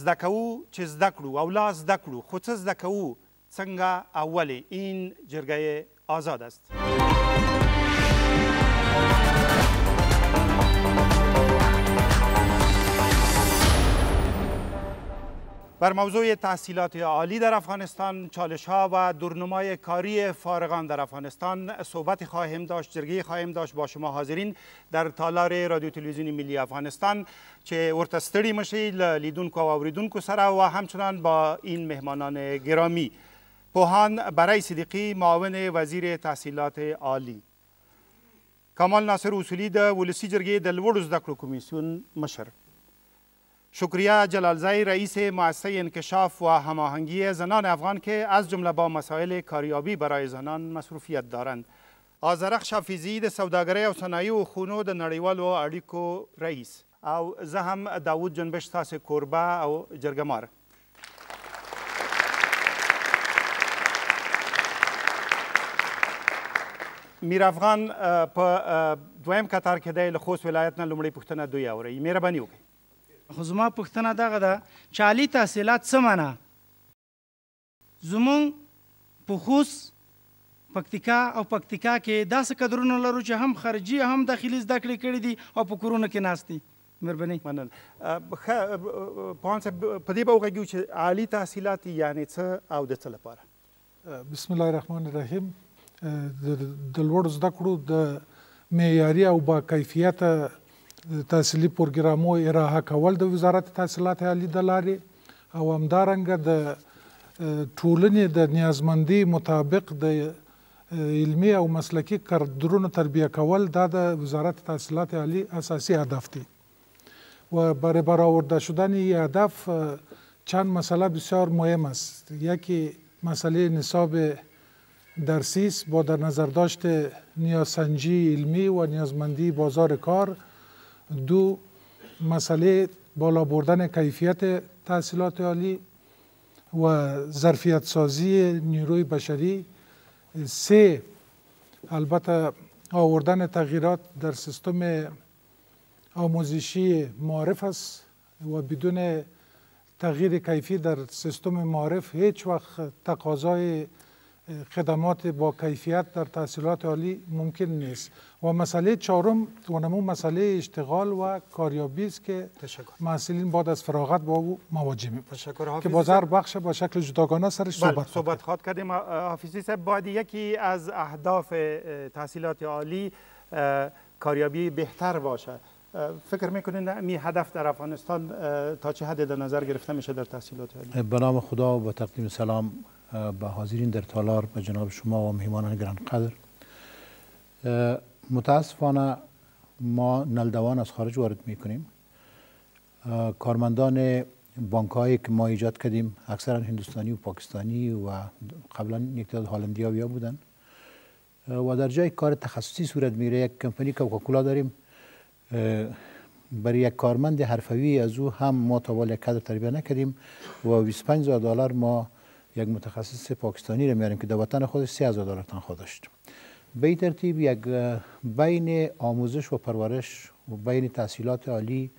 زده کوو چې زده کړو او لا زده کړو خو څه زده کوو څنګه اولې این جرګه آزاد است بر موضوع تحصیلات عالی در افغانستان چالش ها و دورنمای کاری فارغان در افغانستان صحبت خواهیم داشت جرگی خواهیم داشت با شما حاضرین در تالار رادیو تلویزیون ملی افغانستان چې ورته ستړي مشي لیدونکو او اوریدونکو سره و همچنان با این مهمانان گرامی پوهان برای صدیقی معاون وزیر تحصیلات عالی کمال ناصر اصولي د ولسی جرګې د لوړو زده کړو کمیسیون مشر شکریه جلالزی رئیس مؤسسه انکشاف و هماهنگی زنان افغان که از جمله با مسائل کاریابی برای زنان مصروفیت دارند آزرخ شفیزی د سوداګرۍ او صنایع او خونو د نړیوالو اړیکو رئیس او زه هم داوود جنبش تاسې کوربه او جرګمار میر افغان په دویم قطار کې دی له خوست ولایت نه لومړۍ پوښتنه دوی اوري مهرباني وکړئ خو زما پوښتنه دغه ده چالي تحصیلات څه معنا زمونږ پخوس پکتیکا او پکتیکا کې داسې کدرونه لرو چې هم خارجي هم داخلي زده کړې کړې دي او په کورونو کې ناست دي مهرباني مننه پوهان صاحب په دې به وغږیږو چې عالي تحصیلات یعنې څه او د څه لپاره بسم الله الرحمن الرحیم د لوړو زده کړو د معیاري او با کیفیته تحصیلي پروګرامو اراحه کول د وزارت تحصیلات عالی د لارې او همدارنګه د ټولنې د نیازمندي مطابق د علمی او مسلکی کادرونو تربیه کول دا د وزارت تحصیلات عالی اساسی هدف دی و برای برآورده شدن این هدف چند مسئله بسیار مهم است یکی مسئله نصاب درسی است با در نظر داشت نیازسنجی علمی و نیازمندی بازار کار دو مسئله بالا بردن کیفیت تحصیلات عالی و ظرفیت سازی نیروی بشری سه البته آوردن تغییرات در سیستم آموزشی معرف است و بدون تغییر کیفی در سیستم معرف هیچ وقت تقاضای خدمات با کیفیت در تحصیلات عالی ممکن نیست و مسئله چهارم نمو مسئله اشتغال و کاریابی است که تشکر. محصلین بعد از فراغت با او مواجه می که بازار بخش با شکل جداگانه سرش صحبت بله، صحبت خواهد کردیم حافظی صاحب باید یکی از اهداف تحصیلات عالی کاریابی بهتر باشه فکر میکنین می هدف در افغانستان تا چه حد در نظر گرفته میشه در تحصیلات عالی به نام خدا و با تقدیم سلام به حاضرین در تالار به جناب شما و مهمانان قدر متاسفانه ما نلدوان از خارج وارد می کارمندان بانک هایی که ما ایجاد کردیم اکثرا هندوستانی و پاکستانی و قبلا یک تعداد هالندیا بیا بودن و در جای کار تخصصی صورت میره یک کمپانی کوکاکولا داریم برای یک کارمند حرفوی از او هم ما تا یک کادر تربیه نکردیم و 25 دلار ما یک متخصص پاکستانی رو میاریم که در وطن خودش 3000 هزار دلار تنخواه داشت به ترتیب یک بین آموزش و پرورش و بین تحصیلات عالی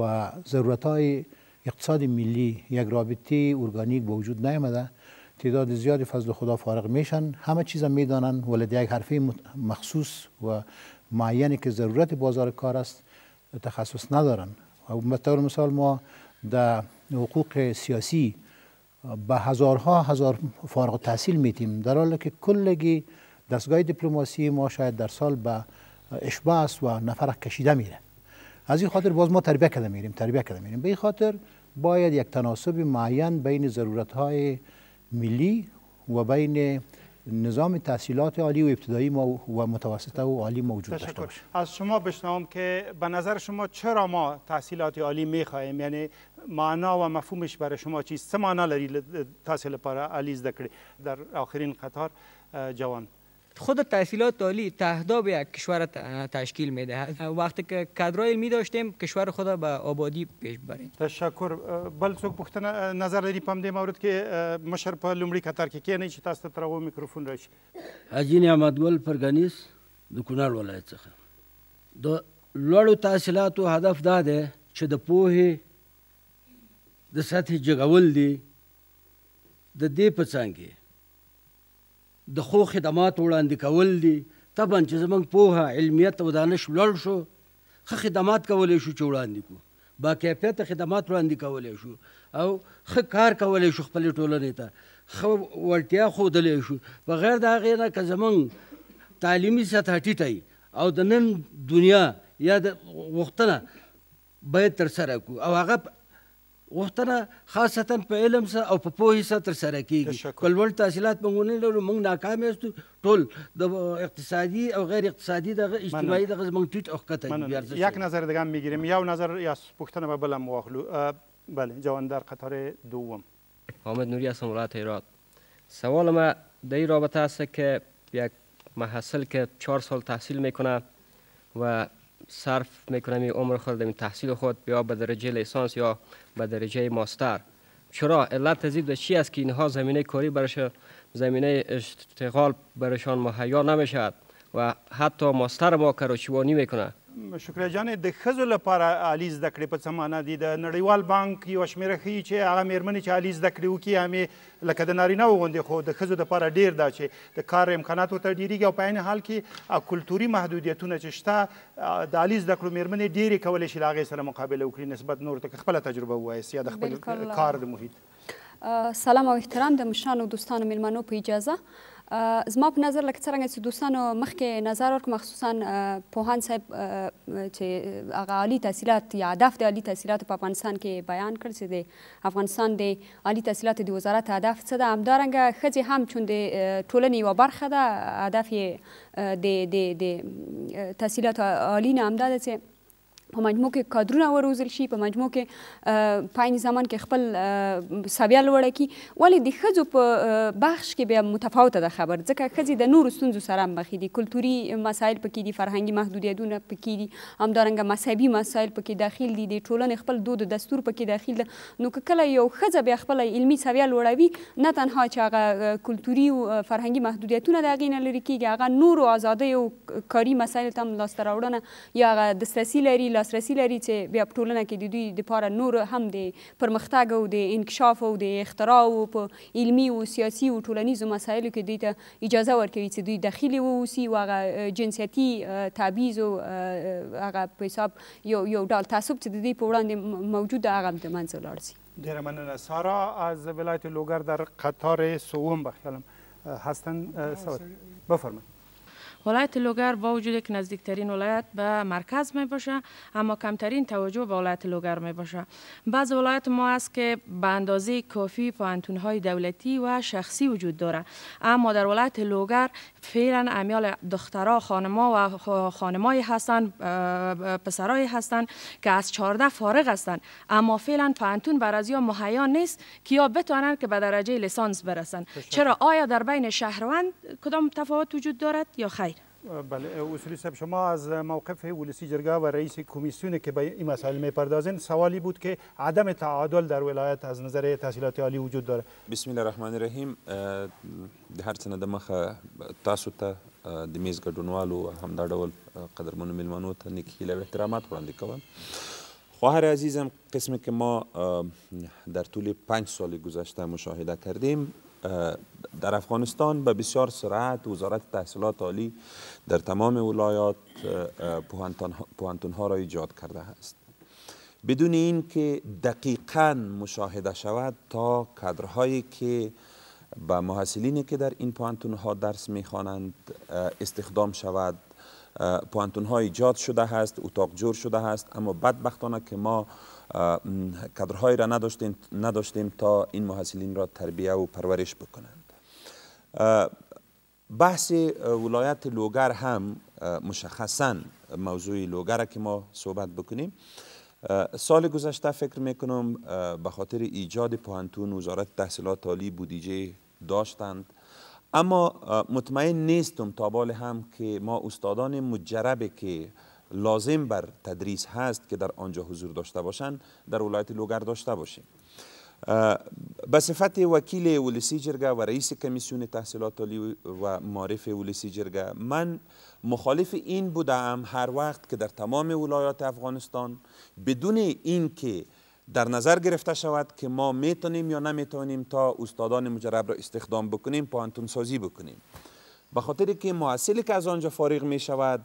و ضرورت های اقتصاد ملی یک رابطه ارگانیک به وجود نیامده تعداد زیادی فضل خدا فارغ میشن همه چیز هم میدانن ولی یک حرفه مخصوص و معینی که ضرورت بازار کار است تخصص ندارن و مثال ما در حقوق سیاسی به هزارها هزار فارغ تحصیل میتیم در حالی که کلگی دستگاه دیپلماسی ما شاید در سال به اشباع است و نفر کشیده میره از این خاطر باز ما تربیه کرده میریم تربیه کرده میریم به این خاطر باید یک تناسب معین بین ضرورت های ملی و بین نظام تحصیلات عالی و ابتدایی ما و متوسطه و عالی موجود تشکر. داشته باشه از شما بشنوم که به نظر شما چرا ما تحصیلات عالی میخواهیم یعنی معنا و مفهومش برای شما چیست چه معنا لري تحصیل لپاره عالی زده کړی در آخرین قطار جوان خود تحصیلات عالی تا اهداب یک کشور تشکیل میده وقتی که کادرای می داشتیم کشور خود به آبادی پیش بریم تشکر بل څوک پوښتنه نظر لري پم دې مورد کې مشر په لومړي قطار کې کې نه چې تاسو تر و میکروفون راشي حاجی نعمت ګل پرګنیس د کونړ ولایت څخه د لوړو تحصیلاتو هدف دا دی چې د پوهې د سطح جګول دی د دې په څنګه د خو خدمات وړاندې کول دي طبعا چې زمونږ پوهه علمیت او دانش لوړ شو ښه خدمات کولی شو چې وړاندې کړو با کیفیته خدمات وړاندې کولی شو او ښه کار کولی شو خپلې ټولنې ته ښه وړتیا ښودلی شو بغیر د هغې نه که زمونږ تعلیمي سطح ټیټی او د نن دنیا یا د غوښتنه باید ترسره کړو او هغه غوښتنه خاصتا په علم سره او په پوهې سره ترسره کیږي که لوړ تحصیلات موږ ونه لرو موږ ناکام یاستو ټول د اقتصادی او غیر اقتصادی دغه اجتماعي دغه زموږ ټیټ او ښکته یک نظر دیگه هم میگیریم یو نظر یا پختنه به بلم واخلو بله جوان در قطار دوم حامد نوری هستم ولایت هرات سوال ما در این رابطه است که یک محصل که چهار سال تحصیل میکنه و صرف میکنم عمر خود در تحصیل خود یا به درجه لیسانس یا به درجه ماستر چرا علت و چی است که اینها زمینه کاری برش زمینه اشتغال برشان مهیا نمیشد و حتی ماستر ما کروچوانی میکنه شکریا جانې د ښځو لپاره عالی زده کړې په څه معنا دي د نړیوال بانک یوه شمېره ښیي چې هغه میرمنې چې عالی زده کړې وکړي همې لکه د نارینهو غوندې خو د ښځو دپاره ډېر ده چې د کار امکانات ورته ډېرېږي او په عین حال کې کلتوري محدودیتونه چې شته د عالی زده کړو میرمنې ډېرې کولی شي له هغې سره مقابله وکړي نسبت نورو ته که خپله تجربه ووایاست یا د خپل کار د محیط سلام او احترام د مشرانو دوستانو میلمنو په اجازه زما په نظر لکه څنګه چې دوستانو مخکې نظر ورکړم خصوصا پوهان صاحب چې هغه عالی تحصیلات یا اهداف د عالی تحصیلاتو په افغانستان کې بیان کړ چې د افغانستان د عالی تحصیلاتو د وزارت اهداف څه ده همدارنګه ښځې هم چون د ټولنې یوه برخه ده اهداف یې د د تحصیلاتو عالي نه همدا ده چې په مجموع کې کادرونه وروزل شي په مجموع کې پای نظامن کې خپل سابیا لوړه کی ولی د خزو په بخش کې بیا متفاوته ده خبر ځکه خزي د نور ستونزو سره مخ دي کلتوري مسایل پکې دي فرهنګي محدودیتونه پکې دي همدارنګه مذهبي مسایل پکې داخل دي د ټولنې خپل دود دستور پکې داخل ده نو کله یو خزه بیا خپل علمي سابیا لوړوي نه تنها چې هغه کلتوري او فرهنګي محدودیتونه د هغې نه لرې کیږي هغه نور او ازادۍ او کاري مسایل ته هم لاسته راوړنه یا هغه دسترسي لري لاسرسي لري چې بیا په ټولنه کې د دوی دپاره نور هم د پرمختګ او د انکشاف او د اختراع او په علمي او سیاسي او ټولنیزو مسایلو کې دوی ته اجازه ورکوي چې دوی داخلي واوسي او هغه جنسیتي تبعیض او هغه په حساب یو یو ډول تعصب چې د دوی په وړاندې موجود هغه هم د منځه ولاړ شي ډیره مننه سارا از ولایت لوگر در قطار سوم بخیالم هستن سواد بفرمایید ولایت لوگر با وجود که نزدیکترین ولایت به مرکز می باشه اما کمترین توجه به ولایت لوگر می باشه بعض ولایت ما است که به اندازه کافی پانتون های دولتی و شخصی وجود داره اما در ولایت لوگر فعلا امیال دخترا خانما و خانمایی هستند پسرایی هستند که از 14 فارغ هستند اما فعلا پانتون بر از یا مهیا نیست که یا بتوانند که به درجه لیسانس برسند چرا آیا در بین شهروند کدام تفاوت وجود دارد یا خیر بله اصولی صاحب شما از موقف ولسی جرگاه و رئیس کمیسیون که به این مسائل میپردازین سوالی بود که عدم تعادل در ولایت از نظر تحصیلات عالی وجود داره بسم الله الرحمن الرحیم د هر څه نه د مخه تاسو ته د میز ګډونوالو همدا ډول قدرمنو میلمنو ته نیک هیله او احترامات وړاندې کوم خواهر عزیزم قسمی که ما در طول پنج سال گذشته مشاهده کردیم در افغانستان به بسیار سرعت وزارت تحصیلات عالی در تمام ولایات پوهنتون ها را ایجاد کرده است بدون این که دقیقا مشاهده شود تا کادرهایی که به محصلینی که در این پوهنتون ها درس میخوانند استخدام شود پوانتون ها ایجاد شده هست اتاق جور شده هست اما بدبختانه که ما کدرهایی را نداشتیم, نداشتیم تا این محسلین را تربیه و پرورش بکنند بحث ولایت لوگر هم مشخصا موضوع لوگر که ما صحبت بکنیم سال گذشته فکر میکنم به خاطر ایجاد پوانتون وزارت تحصیلات عالی بودیجه داشتند اما مطمئن نیستم تا بال هم که ما استادان مجربی که لازم بر تدریس هست که در آنجا حضور داشته باشند در ولایت لوگر داشته باشیم به صفت وکیل ولسی جرگه و رئیس کمیسیون تحصیلات عالی و معرف ولسی جرگه من مخالف این بودم هر وقت که در تمام ولایات افغانستان بدون اینکه در نظر گرفته شود که ما میتونیم یا نمیتونیم تا استادان مجرب را استخدام بکنیم پانتون سازی بکنیم به خاطر که محصلی که از آنجا فارغ می شود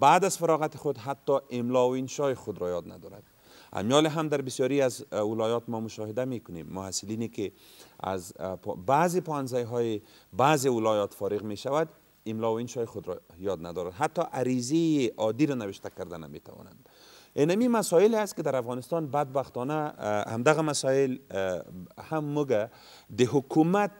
بعد از فراغت خود حتی املا و انشای خود را یاد ندارد امیال هم در بسیاری از ولایات ما مشاهده می کنیم که از بعضی پانزه های بعضی ولایات فارغ می شود املا و انشای خود را یاد ندارد حتی عریضی عادی را نوشته کرده نمی توانند اینمی مسائل هست که در افغانستان بدبختانه همدغه مسائل هم موږ د حکومت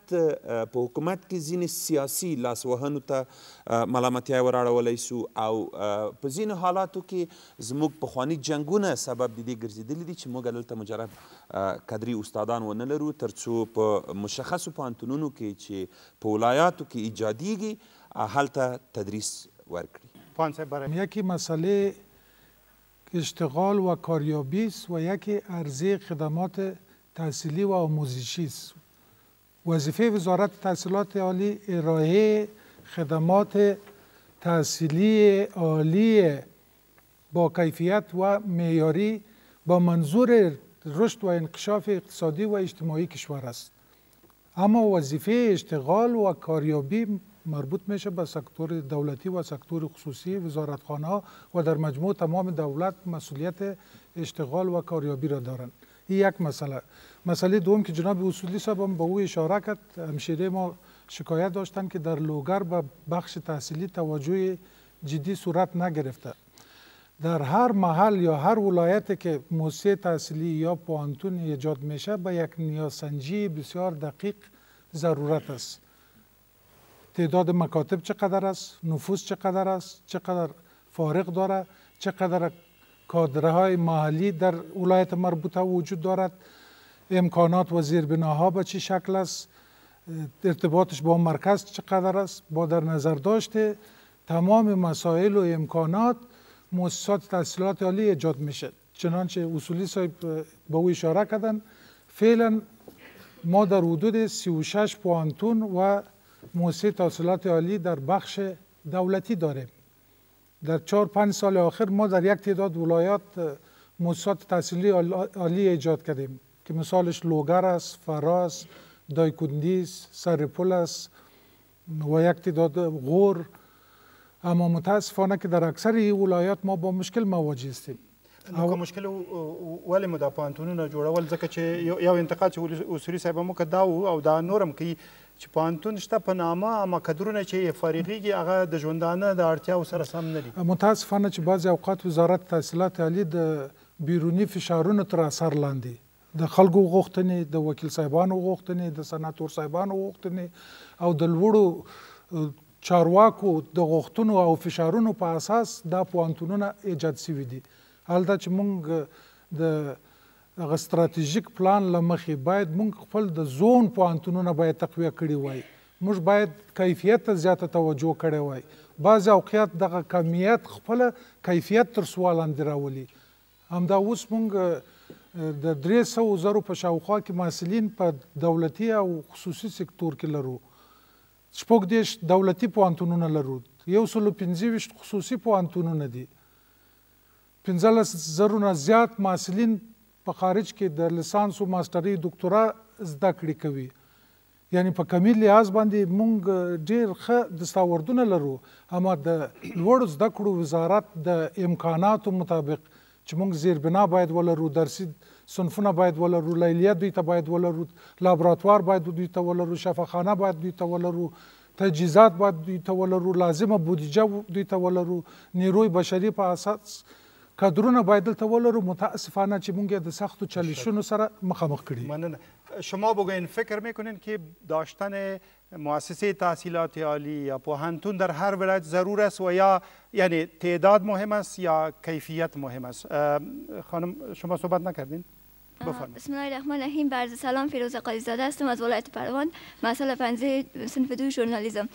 په حکومت کې ځینې سیاسي لاسوهنو ته ملامتیا وراړولی سو او په ځینو حالاتو کې زموږ پخواني جنګونه سبب د دې ګرځېدلی دي چې موږ دلته مجرب قدري استادان ونه لرو تر څو په مشخصو پوهنتونونو کې چې په ولایاتو کې ایجادیږي هلته تدریس ورکړي پوهن صاحب برمیه کې مسئله اشتغال و کاریابی است و یکی عرضه خدمات تحصیلی و آموزشی است وظیفه وزارت تحصیلات عالی ارائه خدمات تحصیلی عالی با کیفیت و معیاری با منظور رشد و انکشاف اقتصادی و اجتماعی کشور است اما وظیفه اشتغال و کاریابی مربوط میشه به سکتور دولتی و سکتور خصوصی وزارتخانه و در مجموع تمام دولت مسئولیت اشتغال و کاریابی را دارند این یک مسئله مسئله دوم که جناب اصولی صاحب هم به او اشاره کرد همشیره ما شکایت داشتن که در لوگر به بخش تحصیلی توجه جدی صورت نگرفته در هر محل یا هر ولایت که موسسه تحصیلی یا پوانتون ایجاد میشه به یک نیاسنجی بسیار دقیق ضرورت است تعداد مکاتب چقدر است نفوس چقدر است چقدر فارغ داره چقدر کادرهای محلی در ولایت مربوطه وجود دارد امکانات و زیربناها به چه شکل است ارتباطش با مرکز چقدر است با در نظر داشته تمام مسائل و امکانات مؤسسات تحصیلات عالی ایجاد میشه چنانچه اصولی صاحب به او اشاره کردن فعلا ما در حدود 36 پوانتون و مؤسسه تحصیلات عالی در بخش دولتی داریم در چهار پنج سال آخر ما در یک تعداد ولایات مؤسسات تحصیلی عالی ایجاد کردیم که مثالش لوگر است فراس دایکندیس سرپل است و یک تعداد غور اما متاسفانه که در اکثر این ولایات ما با مشکل مواجه هستیم نو کوم مشکل ولې مو دا پوهنتونونه جوړول ځکه چې یو انتقاد چې اصولي صاحب مو که دا او دا نورم کوي چې پانتون شته په نامه اما کدرونه چې فارغيږي هغه د ژوندانه د اړتیاو سره سم نه دي متاسفانه چې بعضي اوقات وزارت تحصیلات عالی د بیرونی فشارونو تر اثر لاندې د خلکو غوښتنې د وکیل صاحبانو غوښتنې د سناتور صاحبانو غوښتنې او د لوړو چارواکو د غوښتنو او فشارونو په اساس دا پوانتونونه ایجاد شوي دي هلته چې موږ د هغه ستراتیژیک پلان لمخې باید موږ خپل د زون پوانتونونه باید تقویه کړي وای موږ باید کیفیت ته زیاته توجه کړې وای بعض اوقات دغه کمیت خپل کیفیت تر سوالان دی راولي همدا اوس موږ د درې سوه زرو په شاوخوا کې محصلین په دولتي او خصوصي سکتور کې لرو شپږ دېرش دولتي پوهنتونونه لرو یو سلو پنځه ویشت خصوصي پوهنتونونه دي پنځلس زرونه زیات محصلین په خارج کې د لسانس او ماستری ډاکټورا زده کړې کوي یعنی په کمیل لحاظ باندې مونږ ډیر ښه دستاوردونه لرو اما د لوړو زده کړو وزارت د امکاناتو مطابق چې مونږ زیربنا باید ولرو درسي صنفونه باید ولرو لیلیه دوی ته باید ولرو لابراتوار باید دوی ته ولرو شفاخانه باید دوی ته ولرو تجهیزات باید دوی ته ولرو لازمه بودیجه دوی ته ولرو نیروی بشري په اساس کادرونه باید دلته ولرو متاسفانه چې موږ د سختو چالشونو سره مخامخ کړي مننه شما بگوین فکر میکنین که داشتن مؤسسه تحصیلات عالی یا پوهنتون در هر ولایت ضرور است و یا یعنی تعداد مهم است یا کیفیت مهم است خانم شما صحبت نکردین بفرمایید بسم الله الرحمن الرحیم برز سلام فیروز قاضی زاده هستم از ولایت پروان مسئله پنزه صنف دو ژورنالیسم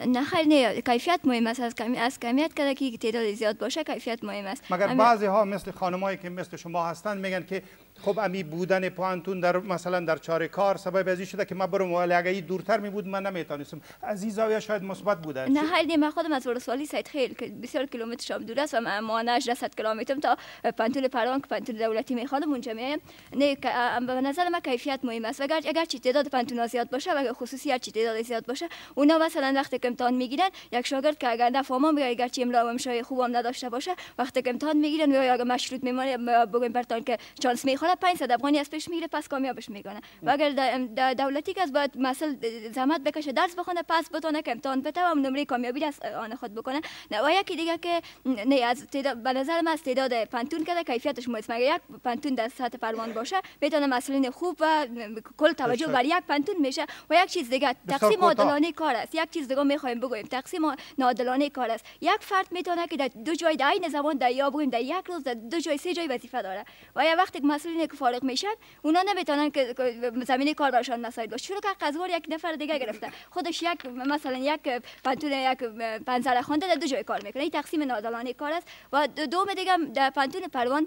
نخر نه کیفیت مهم است از کمی از کمیت کرده که تعداد زیاد باشه کیفیت مهم است مگر بعضی ها مثل خانمایی که مثل شما هستند میگن که خب امی بودن پانتون در مثلا در چهار کار سبب ازی شده که من برم ولی اگه ای دورتر می بود من نمیتونستم از این زاویه شاید مثبت بوده نه هر من خودم از ورسوالی سید خیل که بسیار کیلومتر شام دور است و من مانش 100 کیلومتر تا پانتون پروان که پانتون دولتی می اونجا می نه به نظر من کیفیت مهم است و اگر اگر چی تعداد پانتون زیاد باشه و اگر خصوصی هر چی تعداد زیاد باشه اونا مثلا وقتی که امتحان میگیرن یک شاگرد که اگر نفهمم یا اگر چی املا و خوبم نداشته باشه وقتی که امتحان میگیرن یا اگر مشروط میمونه بگم برتان که چانس می حالا صد افغانی از پیش میگیره پس کامیابش میگانه و اگر دولتی که باید مسل زحمت بکشه درس بخونه پس بتونه که امتحان بده و نمره کامیابی از آن خود بکنه و یکی دیگه که نه از تعداد به نظر من از تعداد پنتون که کیفیتش مهم اگر یک پنتون در سطح فرمان باشه میتونه مسئولین خوب و کل توجه بر یک پنتون میشه و یک چیز دیگه تقسیم عادلانه کار است یک چیز دیگه میخوایم بگویم تقسیم عادلانه کار است یک فرد میتونه که در دو جای در عین زمان در یا در یک روز در دو جای سه جای وظیفه داره و یا وقتی مسئول یک که فارغ میشن اونا نمیتونن که زمین کار برشان نساید باشه چون که قزوار یک نفر دیگه گرفته خودش یک مثلا یک پنتون یک پنزره خونده در دو جای کار میکنه این تقسیم نادلانه کار است و دوم دیگه در پنتون پروان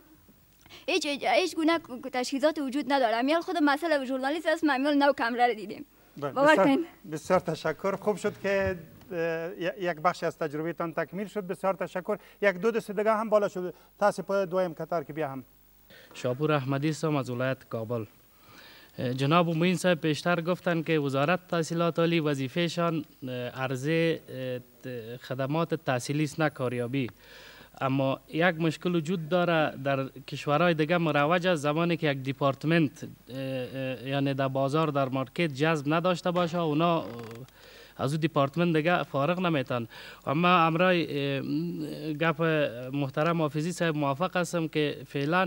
هیچ هیچ گونه تشخیصات وجود نداره میال خود مسئله ژورنالیست است امیال نو کمره رو دیدیم بله، بسیار, بسیار تشکر خوب شد که یک بخش از تجربه تان تکمیل شد بسیار تشکر یک دو دسته دیگه هم بالا شد پای دویم کتار که بیا هم شاپور احمدی سام از ولایت کابل جناب امین صاحب پیشتر گفتند که وزارت تحصیلات عالی وظیفهشان عرضه خدمات تحصیلی است نه کاریابی اما یک مشکل وجود داره در کشورهای دیگه مروج از زمانی که یک دیپارتمنت یعنی در بازار در مارکت جذب نداشته باشه اونا از اون دیپارتمنت دیگه فارغ نمیتن اما امرای گپ محترم حافظی صاحب موافق هستم که فعلا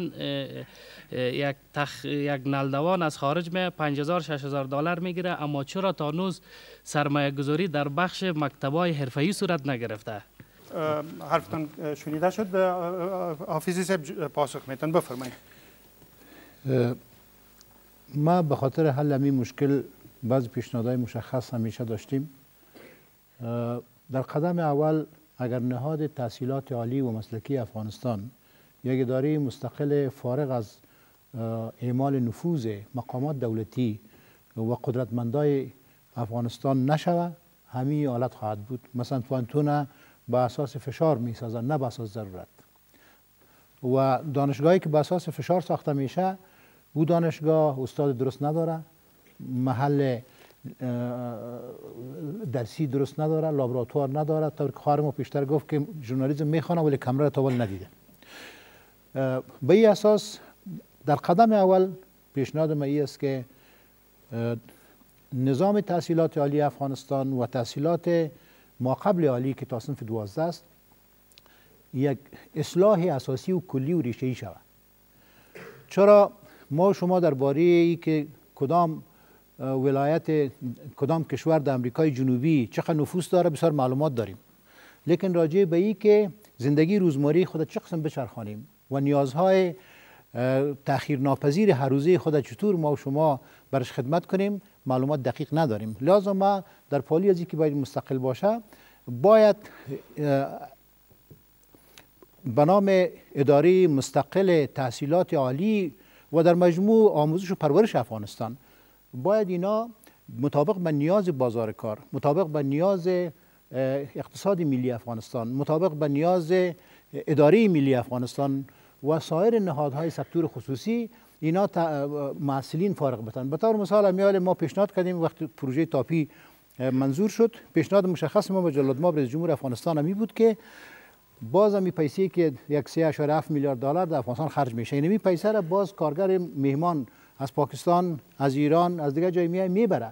یک تخ... یک نلدوان از خارج می 5000 6000 دلار میگیره اما چرا تا نوز سرمایه گذاری در بخش مکتبای حرفه‌ای صورت نگرفته حرفتان شنیده شد حافظی صاحب پاسخ میتن بفرمایید ما به خاطر حل این مشکل بعض پیشنهادهای مشخص همیشه داشتیم در قدم اول اگر نهاد تحصیلات عالی و مسلکی افغانستان یک اداره مستقل فارغ از اعمال نفوذ مقامات دولتی و قدرتمندای افغانستان نشوه همین حالت خواهد بود مثلا پانتونا به اساس فشار می سازن نه به اساس ضرورت و دانشگاهی که به اساس فشار ساخته میشه او دانشگاه استاد درست نداره محل درسی درست نداره لابراتوار نداره تا که خواهر پیشتر گفت که ژورنالیسم میخوانه ولی کمره تا ندیده به این اساس در قدم اول پیشنهاد ما است که نظام تحصیلات عالی افغانستان و تحصیلات ما قبل عالی که تا صنف دوازده است یک اصلاح اساسی و کلی و ریشه شود چرا ما شما در باره ای که کدام ولایت کدام کشور در امریکای جنوبی چقدر نفوس داره بسیار معلومات داریم لیکن راجع به ای که زندگی روزماری خود چه قسم بچرخانیم و نیازهای تأخیر ناپذیر هر روزه خود چطور ما و شما برش خدمت کنیم معلومات دقیق نداریم لازم ما در پالی از که باید مستقل باشه باید به نام اداره مستقل تحصیلات عالی و در مجموع آموزش و پرورش افغانستان باید اینا مطابق به نیاز بازار کار مطابق به نیاز اقتصاد ملی افغانستان مطابق به نیاز اداره ملی افغانستان و سایر نهادهای سکتور خصوصی اینا معسلین فارغ بتن به طور مثال ما پیشنهاد کردیم وقتی پروژه تاپی منظور شد پیشنهاد مشخص ما به جلاد ما رئیس جمهور افغانستان می بود که باز همی پیسی که یک 3.7 میلیارد دلار در افغانستان خرج میشه یعنی این پیسه را باز کارگر مهمان از پاکستان از ایران از دیگه جای میای میبره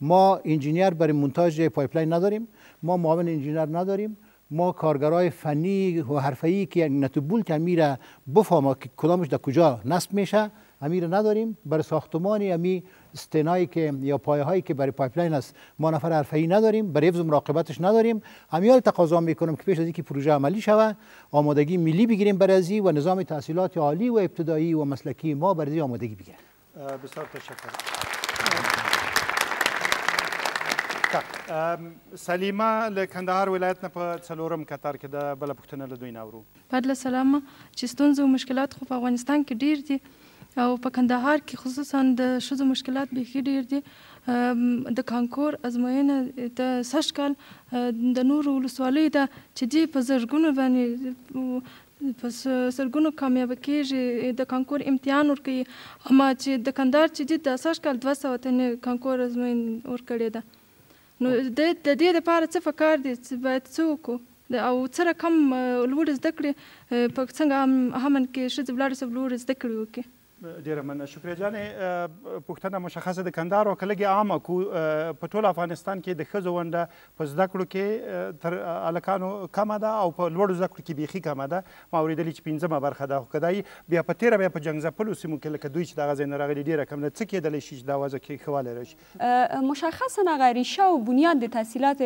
ما انجینیر برای مونتاژ پایپلاین نداریم ما معاون انجینیر نداریم ما کارگرای فنی و حرفه‌ای که نت بولت میره بفهمه که کدامش در کجا نصب میشه امیر نداریم برای ساختمان امی استنایی که یا پایه هایی که برای پایپلاین است ما نفر حرفه‌ای نداریم برای حفظ مراقبتش نداریم همیال تقاضا میکنم که پیش از اینکه پروژه عملی شوه آمادگی ملی بگیریم برای و نظام تحصیلات عالی و ابتدایی و مسلکی ما برای آمادگی بگیریم Besar teşekkür یم سلیمه له کندهار ولایت نه په څلورم قطار کې د بل پښتنه له دوی ناورو پدله سلام چې ستونزې او مشکلات خو په افغانستان کې ډیر دي او په کندهار کې خصوصا د شوزو مشکلات به ډیر دي د کانکور ازموینه د سشکل د نور ولسوالۍ ده چې دی په زرګونو باندې پس سرګونو کامیاب کیږي د کانکور امتحان ورکي اما چې د کندهار چې د اساس کال 200 وطن کانکور ازموین ورکړی ده نو د دې لپاره څه فکر دي چې باید څوک او څه رقم لوړ زده کړي په څنګه هم کې شذ بلار سب لوړ زده کړي وکړي ډیره مننه شکریا جانې پوښتنه مشخصه د کندهار او کلګي عامه کو په ټول افغانستان کې د ښځو ونډه په زده کړو کې تر الکانو کمه ده او په لوړو زده کړو کې بیخي کمه ده ما اورېدلې چې پنځمه برخه ده خو کدای بیا په تیره بیا په جنګ ځپلو سیمو کې لکه دوی چې دغه ځای نه راغلي ډیره کم ده څه کېدلی شي چې دا وضع کې ښه والی راشي مشخصا هغه ریشه او بنیاد د تحصیلات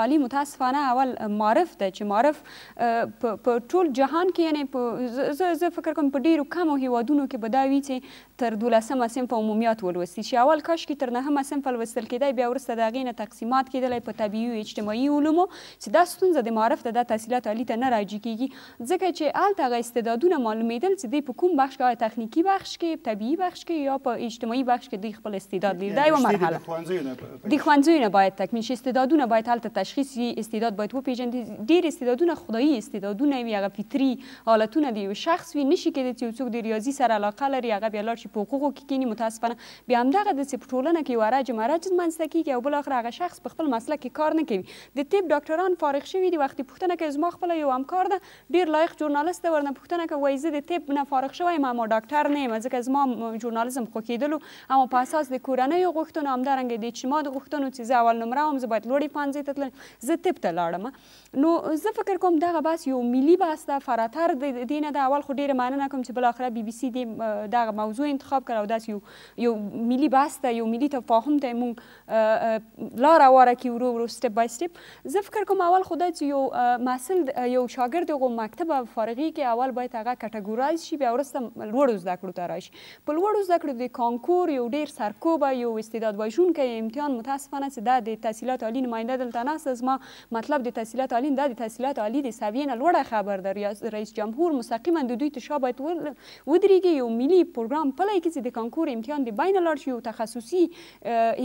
عالي متاسفانه اول معرف ده چې معرف په ټول جهان کې یعنې زه فکر کوم په ډیرو کمو هیوادونو کې به دا وي وي چې تر دولسمه صنف په عمومیات ولوستي چې اول کاشکې تر نهمه صنف لوستل کېدی بیا وروسته د هغې نه تقسیمات کېدلی په طبیعي او اجتماعي علومو چې دا ستونزه د معرف د دا تحصیلات عالي ته نه راجع کېږي ځکه چې هلته هغه استعدادونه معلومېدل چې دوی په کوم بخش کې تخنیکي بخش کې طبیعي بخش کې یا په اجتماعي بخش کې دوی خپل استعداد لري دا یوه مرحله د ښوونځیو نه باید تکمیل شي استعدادونه باید هلته تشخیص شي استعداد باید وپېژندي ډېر استعدادونه خدایي استعدادونه وي هغه فطري حالتونه د یو شخص وي نشي کېدی چې یو څوک د ریاضي سره علاقه لري لري هغه بیا لاړ شي په حقوقو کې کینی متاسفانه بیا همدغه داسې په ټولنه کې یوه رجم راجز منځته کیږي او بالاخره هغه شخص په خپل مسلک کې کار نه کوي د طب ډاکټران فارغ شوي دي وختي پوښتنه کوي زما خپله یو همکار ده ډېر لایق ژورنالست دی ورنه پوښتنه کوي وایي زه د طب نه فارغ شوی یم اما ډاکټر نه یم ځکه زما ژورنالیزم خو کېدلو اما په اساس د کورنیو غوښتنو همدارنګه د اجتماع د غوښتنو چې زه اول نمره وم زه باید لوړې ښوونځي ته تلم زه طب ته لاړم نو زه فکر کوم دغه بحث یو ملي بحث ده فراتر د دینه د اول خو ډېره مننه کوم چې بالاخره بي بي سي د دغه موضوع انتخاب کړه او داسې یو یو ملي بحث ته یو ملي تفاهم ته موږ لاره واره کړي ورو ورو سټپ بای سټپ زه فکر کوم اول خدای چې یو محصل یو شاګرد یو مکتب فارغي کې اول باید هغه کټګورایز شي بیا وروسته لوړو زده کړو ته راشي په لوړو زده کړو د کانکور یو ډیر سرکوبه یو استعداد وژونکی امتحان متاسفانه چې دا د تحصیلات عالی نماینده دلته ناسته زما مطلب د تحصیلات عالی دا د تحصیلات عالی د سویې نه لوړه خبر در رئیس جمهور مستقیما د دوی تشا باید ودرېږي یو ملي پروګرام پلي کې چې د کانکور امتحان د بین لاړ شي او تخصصي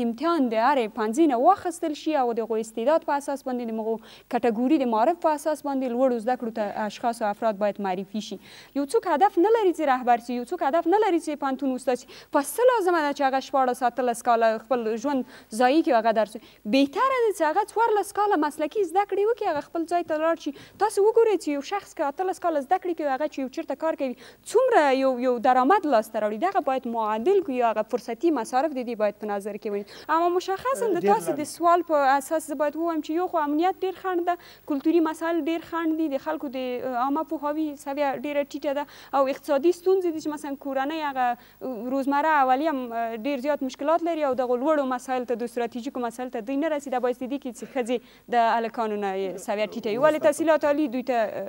امتحان د هرې پنځې نه واخیستل شي او د هغو استعداد په اساس باندې د مغو کټګوري د معرف په اساس باندې لوړو زده کړو ته اشخاص او افراد باید معرفي شي یو څوک هدف نه لري چې رهبر شي یو څوک هدف نه لري چې پانتون استاد شي پس څه لازمه ده چې هغه شپاړس اتلس کاله خپل ژوند ځایي کې هغه درس بهتره ده چې هغه څوارلس کاله مسلکي زده کړې وکړي هغه خپل ځای ته لاړ شي تاسو وګورئ چې یو شخص که اتلس کاله زده کړې کوي هغه چې یو چیرته کار کوي څومره یو یو درآمد مصارف لاسته راوړي دغه باید معادل ګویا هغه فرصتي مصارف د دې باید په نظر کې ونیسي اما مشخصا د تاسو د سوال په اساس زه باید ووایم چې یو خو امنیت ډیر خنډ ده کلتوري مسایل ډیر خنډ دي د خلکو د عامه پوهاوي سویه ډیره ټیټه ده او اقتصادي ستونزې دي چې مثلا کورنۍ هغه روزمره اولی هم ډیر زیات مشکلات لري او دغه لوړو مسایل ته د ستراتیژیکو مسایل ته دوی نه رسیده باید دي کې چې ښځې د الکانو نه سویه ټیټه وي ولې تحصیلات عالی دوی ته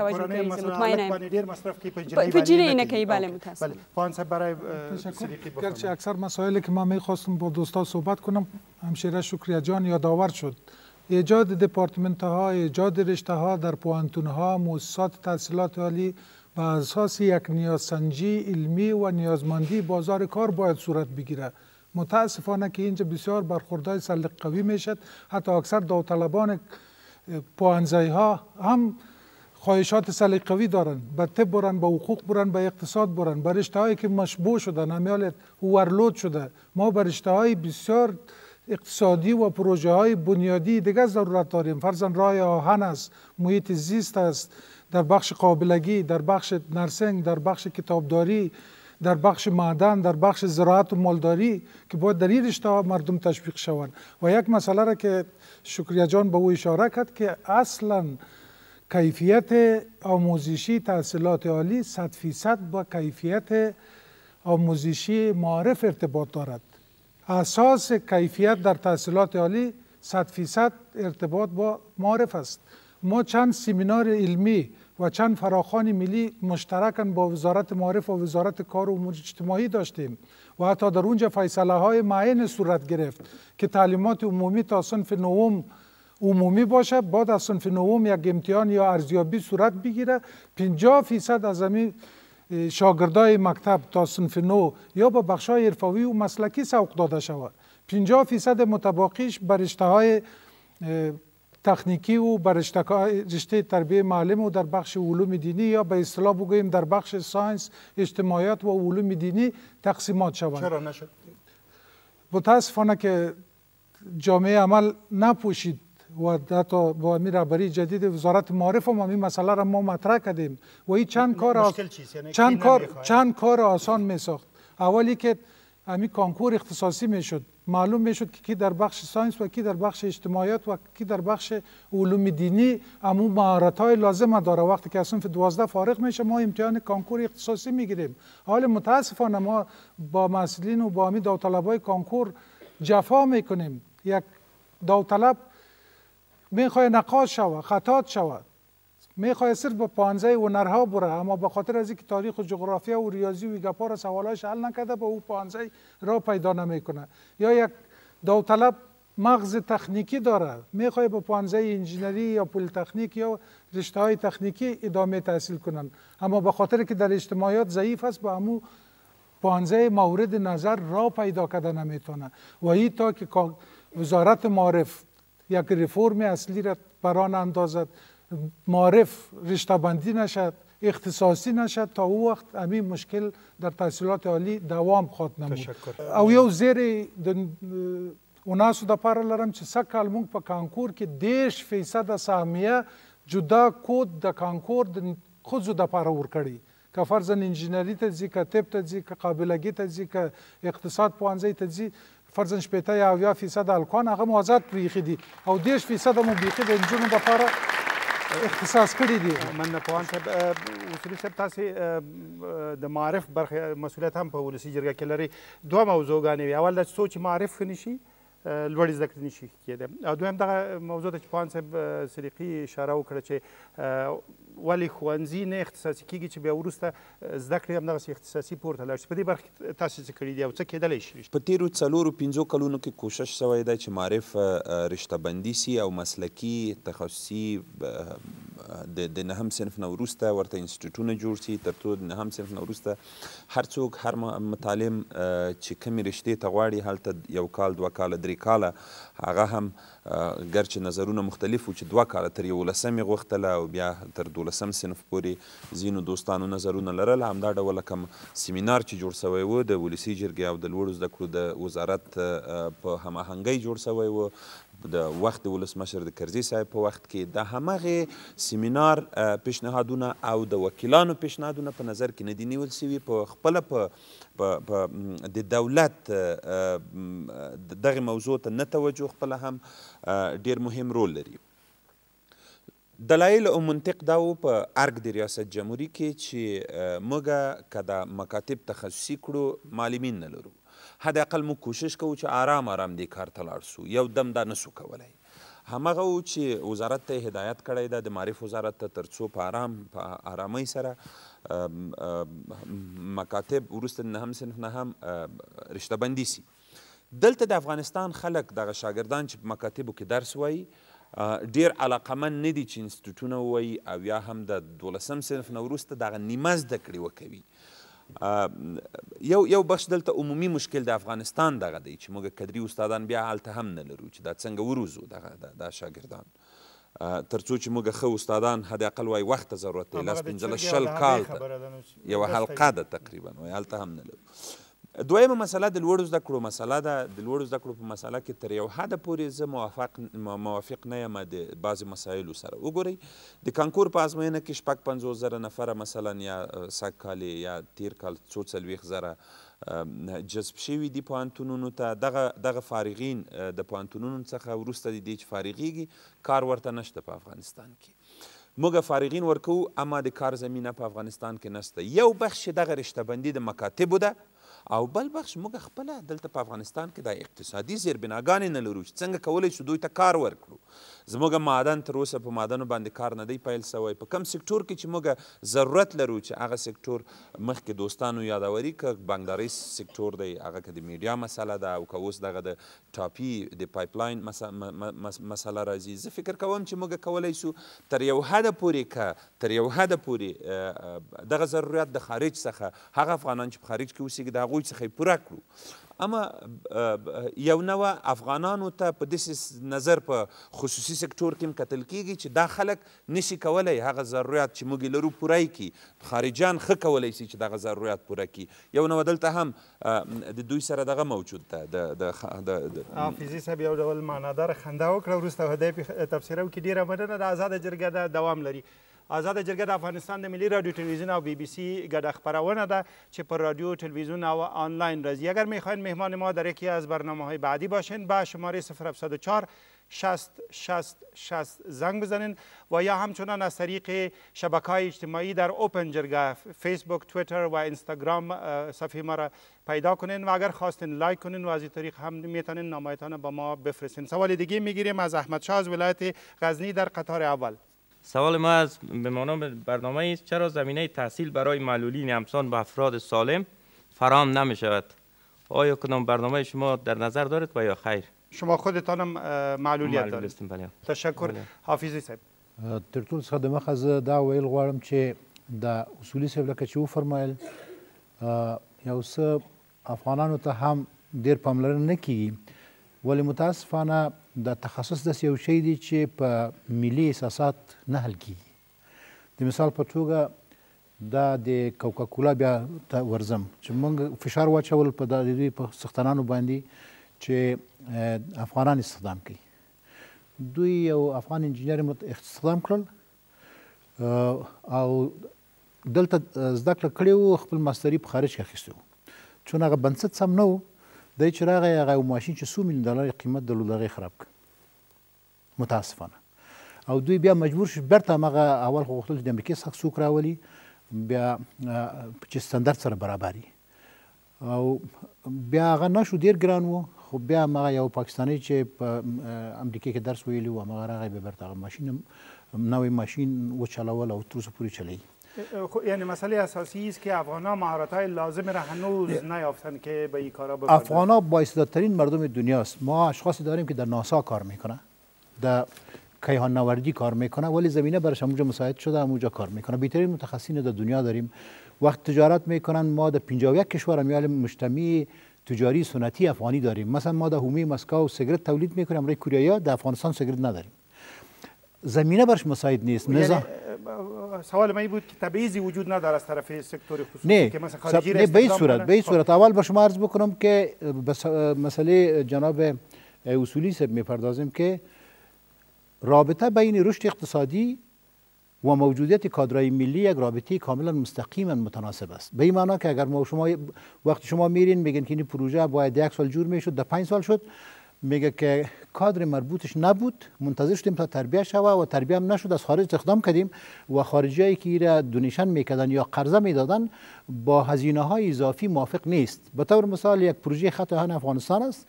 توجه کوي مطمئنه یم ډیر مصرف کوي په جری نه کوي بله متاسفه بله برای گرچه اکثر مسائلی که ما میخواستم با دوستا صحبت کنم همشیره شکریه جان یادآور شد ایجاد دپارتمنت ها ایجاد رشته ها در پوانتون ها موسسات تحصیلات عالی به اساس یک نیازسنجی علمی و نیازمندی بازار کار باید صورت بگیره متاسفانه که اینجا بسیار برخوردهای سلق قوی میشد حتی اکثر داوطلبان پوانزای ها هم خواهشات سلیقوی دارن به طب برن به حقوق برن به اقتصاد برن به رشته هایی که مشبوع شدن همیال ورلود شده ما به رشته های بسیار اقتصادی و پروژه های بنیادی دیگه ضرورت داریم فرزن راه آهن است محیط زیست است در بخش قابلگی در بخش نرسنگ در بخش کتابداری در بخش معدن در بخش زراعت و مالداری که باید در این رشته مردم تشویق شوند و یک مسئله را که شکریه جان به او اشاره کرد که اصلا کیفیت آموزشی تحصیلات عالی صد فیصد با کیفیت آموزشی معارف ارتباط دارد اساس کیفیت در تحصیلات عالی صد فیصد ارتباط با معارف است ما چند سیمینار علمی و چند فراخان ملی مشترکن با وزارت معارف و وزارت کار و امور اجتماعی داشتیم و حتی در اونجا فیصله های معین صورت گرفت که تعلیمات عمومی تا صنف نوم عمومی باشه بعد از صنف نوم یک امتیان یا ارزیابی صورت بگیره 50 فیصد از همین شاگردای مکتب تا صنف نو یا با بخشای عرفاوی و مسلکی سوق داده شود 50 فیصد متباقیش برشته های تکنیکی و برشته رشته تربیه معلم و در بخش علوم دینی یا به اصطلاح بگویم در بخش ساینس اجتماعیت و علوم دینی تقسیمات شود چرا نشد که جامعه عمل نپوشید و حتی با امیر رهبری جدید وزارت معارف هم این مسئله را ما مطرح کردیم و این چند کار یعنی چند کار چند کار آسان می ساخت اولی که کانکور اختصاصی می شد معلوم می شد که کی در بخش ساینس و کی در بخش اجتماعیات و کی در بخش علوم دینی امو مهارت های لازم داره وقتی که از صنف 12 فارغ میشه ما امتحان کنکور اختصاصی می گیریم حال متاسفانه ما با مسئولین و با امی داوطلبای کانکور جفا میکنیم یک داوطلب میخوای نقاش شود خطات شود میخوای صرف به پانزه هنرها بره اما به خاطر از اینکه تاریخ و جغرافیا و ریاضی و گپا را سوالاش حل نکده به او پانزه را پیدا نمیکنه یا یک داوطلب مغز تکنیکی داره میخوای به پانزه انجینری یا پول تکنیک یا رشته های تکنیکی ادامه تحصیل کنن اما به خاطر که در اجتماعیات ضعیف است به امو پانزه مورد نظر را پیدا کرده نمیتونه و این تا که وزارت معرف یک رفرم اصلی را بران اندازد معرف رشتبندی نشد اختصاصی نشد تا او وقت امی مشکل در تحصیلات عالی دوام خواهد نمود او یو زیر اوناسو د پاره لرم چې سکه موږ په کانکور کې دیش فیصد سهمیه جدا کود د کانکور د خزو د پاره ورکړي که فرضاً انجینری ته ځي که طب ته ځي که قابلګي ته ځي که اقتصاد پوهنځی ته ځي فرضاً شپېته یا اویا فیصده هلکان هغه مو آزاد پرېښي دي او دېرش فیصده مو بیخي د نجونو دپاره اختصاص کړي دي مننه پوهاند صاحب اصولي صاحب تاسې د معارف برخې مسؤلیت هم په ولسي جرګه کې لرئ دوه موضوعګانې وي اول دا چې څوک چې معارف ښه نه شي لوړې زده کړې نه شي کېدی او دویم دغه موضوع ته چې پوهاند صاحب صدیقي اشاره وکړه چې ولی ښوونځي نه اختصاصي کیږي چې بیا وروسته زده کړې همدغسې اختصاصي پورته لاړ شي په دې برخه کې تاسې څه کړي دي او څه کیدلی شي په تیرو څلورو پنځو کلونو کې کوشش سوی دی چې معرف رشته بندي سي او مسلکي تخصصي د نهم صنف نه وروسته ورته انسټیټونه جوړ سي تر څو د نهم صنف نه وروسته هر څوک هر متعلم چې کمې رشتې ته غواړي هلته یو کال دوه کاله درې کاله هغه هم ګرچې نظرونه مختلف و چې دوه کاله تر یولسمې غوښتله او بیا تر دولسم صنف پورې ځینو دوستانو نظرونه لرل همدا ډول کم سیمینار چې جوړ سوی و د ولسي جرګې او د لوړو زده کړو د وزارت په هماهنګۍ جوړ سوی و د وخت د ولسمشر د کرزي صاحب په وخت کې د همغې سیمینار پیشنهادونه او د وکیلانو پیشنهادونه په نظر کې نه دي نیول سوي په خپله په د دولت دغه موضوع ته نه توجه خپله هم ډیر مهم رول لري دلایل او منطق دا و په ارګ د ریاست جمهوري کې چې موږ که دا مکاتب تخصصي کړو معلمین نه لرو حداقل موږ کوشش کوو چې آرام آرام دې کار ته لاړ سو یو دم دا نسو کولی همغه و چې وزارت ته هدایت کړی ده د معرف وزارت ته تر څو په آرام په آرامۍ سره مکاتب وروسته نهم صنف نه هم رشته بندي سي دلته د افغانستان خلک دغه شاګردان چې په مکاتبو کې درس وایي ډیر علاقمند نه دي چې انسټیټونه ووایي او یا هم د دولسم صنف نه وروسته دغه نیمه زده کړې وکوي یو یو بس دلته عمومي مشکل د افغانستان دغه دی چې موږ کدري استادان بیا هلته هم نه لرو چې دا څنګه وروزو دغه دا شاګردان تر څو چې موږ ښه استادان حداقل وای وخت ته ضرورت دی لس پنځلس شل کال یوه حلقه ده تقریبا وای هلته هم نه لرو دویمه مسله د لوړو زده کړو مسله ده د لوړو زده کړو په مسله کې تر یو حده پورې زه موافق موافق نه یم د بعضې مسایلو سره وګورئ د کانکور په ازموینه کې شپږ پنځوس زره نفره مثلا یا سږ کال یا تیر کال څو څلوېښت زره جذب شوي دي پوهنتونونو ته دغه دغه فارغین د پوهنتونونو څخه وروسته د دې چې فارغیږي کار ورته نشته په افغانستان کې موږ فارغین ورکو اما د کار زمینه په افغانستان کې نشته یو بخش دغه رشتهبندي د مکاتبو ده او بل بخش موږ خپله دلته په افغانستان کې دا اقتصادي زیربناګانې نه لرو چې څنګه کولی شو دوی ته کار ورکړو زموږ معدن تر اوسه په معدنو باندې کار نه دی پیل سوی په کم سکتور کې چې موږ ضرورت لرو چې هغه سکتور مخکې دوستانو یادوري که بانکداري سکتور دی هغه که د میډیا مسله ده او که اوس دغه د ټاپي د پایپلاین مسله راځي زه فکر کوم چې موږ کولی شو تر یو حده پورې که تر یو حده پورې دغه ضرورت د خارج څخه هغه افغانان چې په خارج کې اوسېږي د هغوی موج څخه یې پوره کړو اما یو نوه افغانانو ته په داسې نظر په خصوصي سکتور کې هم کتل کیږي چې دا خلک نشي کولی هغه ضروریات چې موږ یې لرو پوره کړي خارجیان ښه کولی سي چې دغه ضروریات پوره کړي یو نوه دلته هم د دوی سره دغه موجود ده د حافظي صاحب یو ډول معناداره خندا وکړه وروسته هدی پې تبصره وکړي ډېره مننه د ازاده جرګه ده دوام لري آزاد جرګه د افغانستان د ملي رادیو تلویزیون او بی بی سی ګډه خپرونه ده چې پر رادیو تلویزیون او آنلاین راځي اگر میخواین مهمان ما در یکی از برنامه های بعدی باشین به با شماره 0704 60 زنگ بزنین و یا همچنان از طریق شبکه های اجتماعی در اوپن جرگه فیسبوک، تویتر و اینستاگرام صفحه ما را پیدا کنین و اگر خواستین لایک کنین و از این طریق هم میتونین نامایتان با ما بفرستین سوال دیگه میگیریم از احمد شاه از ولایت غزنی در قطار اول سوال ما از به معنا برنامه است چرا زمینه تحصیل برای معلولین همسان و افراد سالم فرام نمی شود آیا کدام برنامه شما در نظر دارید و یا خیر شما خودتان هم معلولیت دارید بله. تشکر بله. حافظی صاحب تر ټول څخه د مخه زه دا ویل غواړم چې د اصولي صاحب لکه چې وفرمایل یو څه افغانانو ته هم ډېر پاملرنه نه کیږي ولې متاسفانه د تخصص د یو شی دی چې په ملي احساسات نه حل کیږي د مثال په توګه دا د کوکاکولا بیا ته ورزم چې موږ فشار واچول په د دوی په سختنانو باندې چې افغانان استخدام کوي دوی یو افغان انجینر استخدام کړل او دلته زده کړه کړې وو خپل ماستری په خارج کې اخیستی وو چون هغه بنسټ سم نه و د چې راغی هغه ماشین چې 100 میلیون ډالر قیمت درلود هغه خراب کړ متاسفانه او دوی بیا مجبور شو بیرته هغه اول خو غوښتل د امریکې څخه څوک راولي بیا چې ستاندرد سره برابري او بیا هغه نشو ډیر ګران وو خو بیا ما یو پاکستانی چې په امریکا کې درس ویلی و ما راغی به برته ماشین نوې ماشین و چلول او تر اوسه پورې چلی خب، یعنی مسئله اساسی است که افغان ها های لازم را هنوز نیافتن که به این کارا بکنن افغان ها بااستعدادترین مردم دنیا است ما اشخاصی داریم که در ناسا کار میکنن در کیهان نوردی کار میکنه ولی زمینه برش اونجا مساعد شده اونجا کار میکنه بیترین متخصصین در دنیا داریم وقت تجارت میکنن ما در 51 کشور هم یعنی مشتمی تجاری سنتی افغانی داریم مثلا ما در هومی مسکو سیگرت تولید میکنیم برای کوریایی در افغانستان سیگرت نداریم زمینه برش مساید نیست نظام یعنی، سوال من بود که تبعیضی وجود نداره از طرف سکتور خصوصی نه. که مثلا خارجی این صورت به این خب. صورت اول به شما عرض بکنم که بس مسئله جناب اصولی سب میپردازیم که رابطه بین رشد اقتصادی و موجودیت کادرهای ملی یک رابطه کاملا مستقیما متناسب است به این معنا که اگر ما شما وقتی شما میرین میگن که این پروژه باید یک سال جور میشد ده پنج سال شد میگه که کادر مربوطش نبود منتظر شدیم تا تربیه شوه و تربیه هم نشد از خارج استخدام کردیم و خارجی که ایره دونیشن میکردن یا قرضه میدادن با هزینه های اضافی موافق نیست به طور مثال یک پروژه خط آهن افغانستان است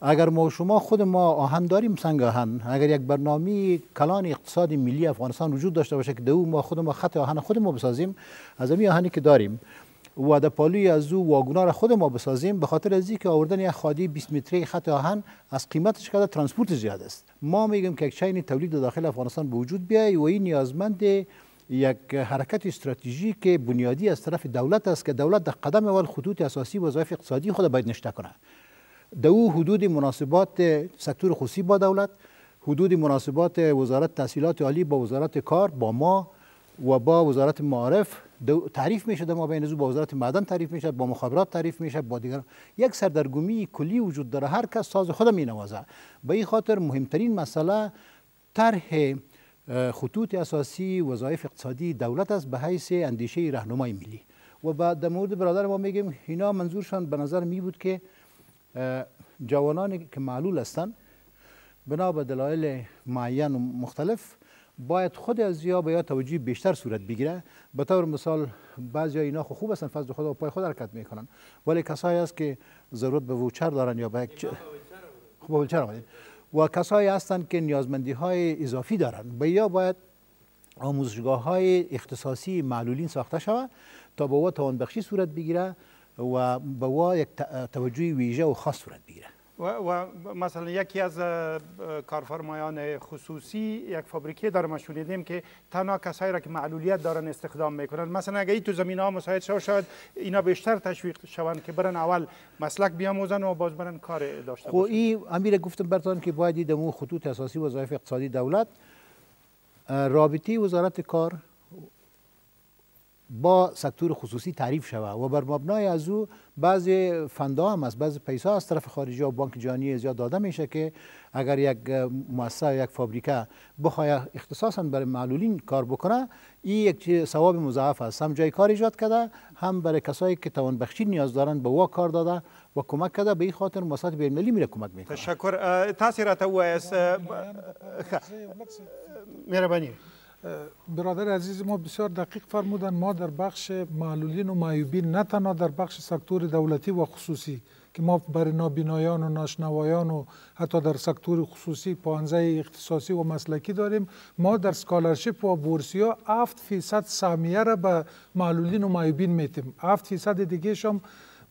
اگر ما شما خود ما آهن داریم سنگ آهن اگر یک برنامه کلان اقتصاد ملی افغانستان وجود داشته باشه که دو ما خود ما خط آهن خود ما بسازیم از این آهنی که داریم وعده پالوی از او واگونا را خود ما بسازیم به خاطر از که آوردن یک خادی 20 متری خط آهن از قیمتش که ترانسپورت زیاد است ما میگیم که یک چین تولید داخل افغانستان به وجود بیای و این نیازمند یک حرکت که بنیادی از طرف دولت است که دولت در قدم اول خطوط اساسی وظایف اقتصادی خود باید نشته کنه او حدود مناسبات سکتور خصوصی با دولت حدود مناسبات وزارت تحصیلات عالی با وزارت کار با ما و با وزارت معارف تعریف میشه در ما بین وزارت معدن تعریف میشه با مخابرات تعریف میشه با دیگر یک سردرگمی کلی وجود داره هر کس ساز خود می نوازه به این خاطر مهمترین مسئله طرح خطوط اساسی وظایف اقتصادی دولت است به حیث اندیشه رهنمای ملی و بعد در مورد برادر ما میگیم اینا منظورشان به نظر می بود که جوانانی که معلول هستند بنا به دلایل معین و مختلف باید خود از یا باید توجه بیشتر صورت بگیره به طور مثال بعضی اینا خوب هستن فضل خدا و پای خود حرکت میکنن ولی کسایی است که ضرورت به وچر دارن یا به یک خوب و کسایی هستند که نیازمندی های اضافی دارن به یا باید آموزشگاه های اختصاصی معلولین ساخته شود تا به وا توانبخشی صورت بگیره و به وا یک توجه ویژه و خاص صورت بگیره و, مثلا یکی از کارفرمایان خصوصی یک فابریکه داره ما شنیدیم که تنها کسایی را که معلولیت دارن استخدام میکنن مثلا اگه این تو زمین ها مساعد شو شاید اینا بیشتر تشویق شون که برن اول مسلک بیاموزن و باز برن کار داشته خب این امیر گفتم برتان که باید دمو خطوط اساسی وظایف اقتصادی دولت رابطی وزارت کار با سکتور خصوصی تعریف شود و بر مبنای از او بعضی فندا هم از بعضی پیسا از طرف خارجی و بانک جهانی زیاد داده میشه که اگر یک مؤسسه یک فابریکه بخواهد اختصاصا برای معلولین کار بکنه این یک ثواب مضاعف است هم جای کار ایجاد کرده هم برای کسایی که توان بخشی نیاز دارن به وا کار داده و کمک کرده به این خاطر مؤسسات بین میره کمک میکنه تشکر تاثیرات است مهربانی برادر عزیز ما بسیار دقیق فرمودن ما در بخش معلولین و معیوبین نه تنها در بخش سکتور دولتی و خصوصی که ما بر نابینایان و ناشنوایان و حتی در سکتور خصوصی پانزه اختصاصی و مسلکی داریم ما در سکالرشپ و بورسیا 7 فیصد سامیه را به معلولین و معیوبین میتیم 7 فیصد دیگه شم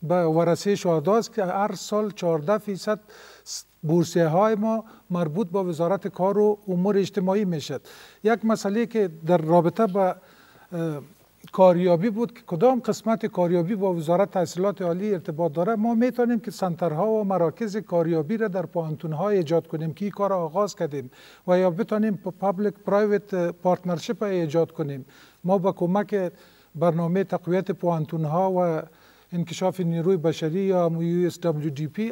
به ورثه شهدا که هر سال 14 فیصد بورسیه های ما مربوط با وزارت کار و امور اجتماعی میشد یک مسئله که در رابطه با کاریابی بود که کدام قسمت کاریابی با وزارت تحصیلات عالی ارتباط داره ما میتونیم که سنترها و مراکز کاریابی را در پانتون ها ایجاد کنیم که این کار آغاز کردیم و یا بتونیم پابلک پرایوت پارتنرشپ ایجاد کنیم ما با کمک برنامه تقویت پانتون ها و انکشاف نیروی بشری یا یو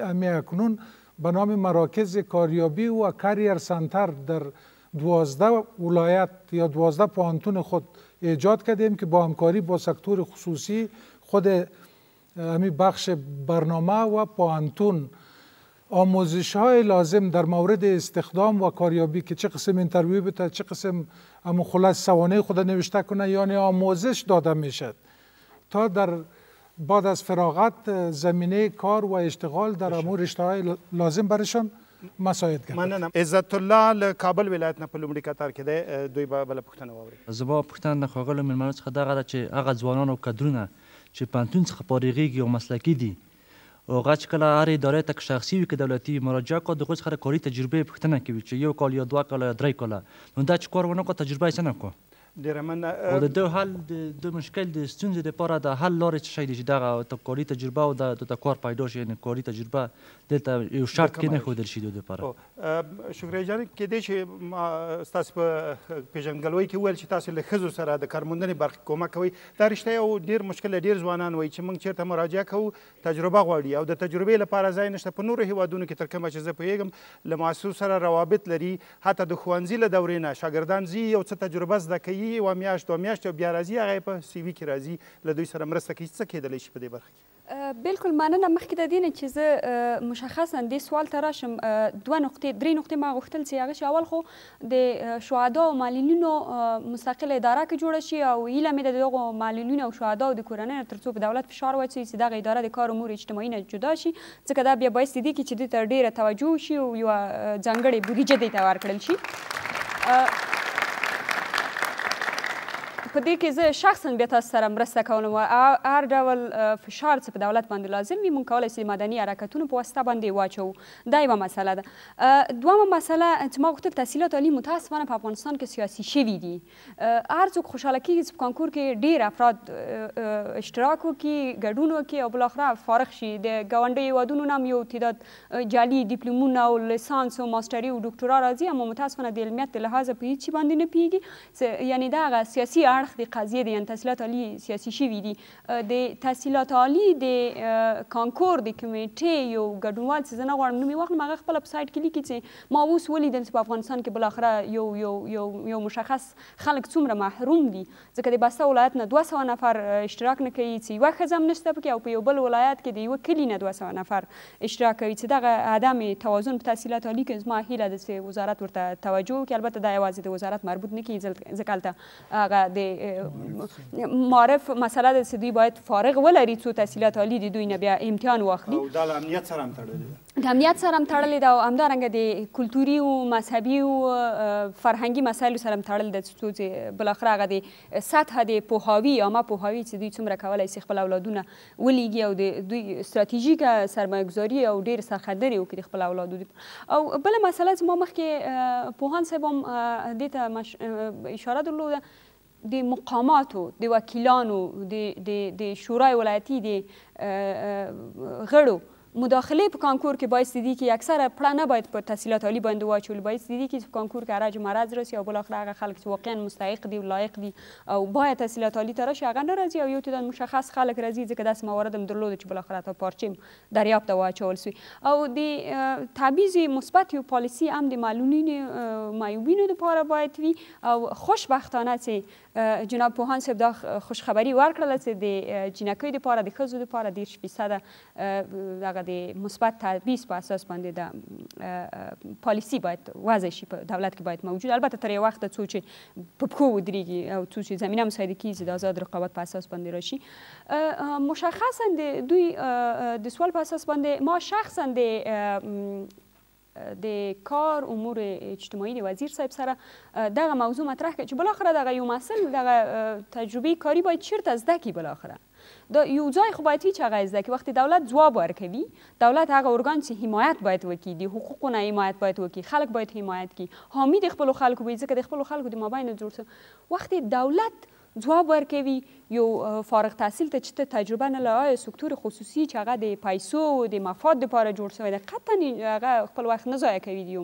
امی اکنون به نام مراکز کاریابی و کریر سنتر در دوازده ولایت یا دوازده پانتون خود ایجاد کردیم که با همکاری با سکتور خصوصی خود همین بخش برنامه و پانتون آموزش های لازم در مورد استخدام و کاریابی که چه قسم انترویو بده چه قسم اما خلاص سوانه خود نوشته کنه یعنی آموزش داده میشد تا در بعد از فراغت زمینه کار و اشتغال در امو رشته های لازم برشان مساعد کړ مننه عزت الله له کابل ولایت نه په لومړي کتار کې دی دوی به بل پښتنه واوري زبا پښتنه خوغل ملمنو څخه دغه چې هغه ځوانان او کډرونه چې پانتون څخه پاریږي او مسلکی دي او هغه چې کله هر ادارې ته شخصي وي که دولتي مراجعه کو دغه څخه کاري تجربه پښتنه کوي چې یو کال یا دوه کال یا درې کال نو دا چې کار ونه کو تجربه یې نه کو ډیره مننه او د دوه حل د مشکل د ستونزې لپاره د حل لارې څه شی دي چې دغه کاري تجربه او د د کار پیدا شي یعنې کاري تجربه دلته یو شرط کې نه ښودل شي د لپاره شکر جان کېدای شي ما ستاسو په پیژندګلوۍ کې وویل چې تاسو له ښځو سره د کارموندنې برخې کومک کوئ دا رښتیا او ډیر مشکل ډیر ځوانان وایي چې موږ چیرته مراجعه کوو تجربه غواړي او د تجربې لپاره ځای نشته په نورو هیوادونو کې تر کومه چې زه پوهېږم له مؤسسو سره روابط لري حتی د ښوونځي له دورې نه شاګردان ځي یو څه تجربه زده کوي وي و میاشت و میاشت او بیا راځي هغه په سی وی کې راځي له دوی سره مرسته کوي څه کېدلی شي په دې برخه کې بالکل مننه مخکې د دې نه چې زه مشخصا دې سوال ته راشم دوه نقطې درې نقطې ما غوښتل چې هغه اول خو د شهدا او معلولینو مستقل اداره کې جوړه شي او هیله مې د دغو معلولینو او شهدا او د کورنۍ ترڅو په دولت فشار واچوي چې دغه اداره د کار امور اجتماعي نه جدا شي ځکه دا بیا باعث دي کې چې دوی ته ډیره توجه شي او یوه ځانګړې بودیجه دوی ته ورکړل شي په دې کې زه شخصا بیا تاسو سره مرسته کوم هر ډول فشار چې په دولت باندې لازم وي مونږ کولی سو مدني حرکتونو په واسطه باندې واچو دا یوه مسله ده دویمه مسله چې ما غوښتل تحصیلات عالي متاسفانه په افغانستان کې سیاسي شوي دي هر څوک خوشاله کیږي چې په کانکور کې ډیر افراد اشتراک وکړي ګډون وکړي او بلاخره فارغ شي د ګاونډیو هیوادونو نه هم یو تعداد جعلي ډیپلومونه او لسانس او ماستری او ډاکټرا راځي اما متاسفانه د علمیت له لحاظه په هیڅ باندې نه پیږي یعنی دا غا سیاسي اړخ برخې قضیه د یعنې تحصیلات عالي سیاسي شوي دي د تحصیلات عالي د کانکور د کمیټې یو ګډونوال چې زه نه غواړم نوم یې واخلم هغه خپله په سایټ کې لیکي چې ما اوس ولیدل چې په افغانستان کې بالاخره یو یو یو یو مشخص خلک څومره محروم دي ځکه د بسته ولایت نه دوه سوه نفر اشتراک نه کوي چې یوه ښځه هم نشته پکې او په یو بل ولایت کې د یوه کلي نه دوه سوه نفر اشتراک کوي چې دغه عدم توازن په تحصیلات عالي کې زما هیله ده چې وزارت ورته توجه وکړي البته دا یوازې د وزارت مربوط نه کیږي ځکه هلته هغه د معرف مسله ده چې دوی باید فارغ ولري څو تحصیلات عالی دي دوی نه بیا امتحان واخلي او د امنیت سره هم تړلې ده د امنیت سره هم تړلې ده او همدارنګه د کلتوري او مذهبي او فرهنګي مسایلو سره هم تړلې ده چې بلاخره هغه د سطح د پوهاوي یا ما پوهاوي چې دوی څومره کولی سي خپل اولادونه ولیږي او د دوی ستراتیژیکه سرمایهګذاري او ډېر سرخدري وکړي خپل اولاد او بله مسله چې ما مخکې پوهان صاحب هم دې ته اشاره درلوده د مقاماتو د وکیلانو د شورای ولایتي د غړو مداخله په کانکور کې باید دیدی کې اکثره پړه نه باید په تحصیلات عالی باندې واچول باید دیدی کې په کانکور کې راج مرض راسي او بل اخر هغه خلک چې واقعا مستحق دي او لایق دي او باید تحصیلات عالی ته راشي هغه نه راځي او یو تدان مشخص خلک راځي ځکه داس موارد هم درلود چې بل اخر ته پارچیم دریاب ته واچول سي او د تعبیز مثبت یو پالیسی هم د معلولین معیوبینو لپاره باید وي او خوشبختانه چې جناب پوهان صاحب دا خوشخبری ورکړل چې د جنکۍ لپاره د ښځو لپاره 10 فیصد دغه د مثبت تلبیس په اساس باندې د پالیسی باید وضع شي په دولت کې باید موجود البته تر یو وخت څو چې په پښو ودرېږي او څو چې زمینه مساعده کیږي د آزاد رقابت په اساس باندې راشي مشخصا د دوی د سوال په اساس باندې ما شخصا د د کار امور اجتماعي د وزیر صاحب سره دغه موضوع مطرح کړ چې بالاخره دغه یو مسل دغه تجربه کاری باید چیرته زده کی بالاخره د یو ځای خو باید هیڅ هغه زده کړي وخت دولت ځواب ورکوي دولت هغه ارګان چې حمایت باید وکړي د حقوقو نه حمایت باید وکړي خلک باید حمایت کړي حامی د خپلو خلکو وي ځکه د خپلو خلکو د مابین جوړ وخت دولت ځواب ورکوي یو فارغ تحصیل ته چې تجربه نه لري سکتور خصوصي چې هغه د پیسو او د مفاد لپاره جوړ شوی دی قطعا هغه خپل وخت نه ضایع کوي دی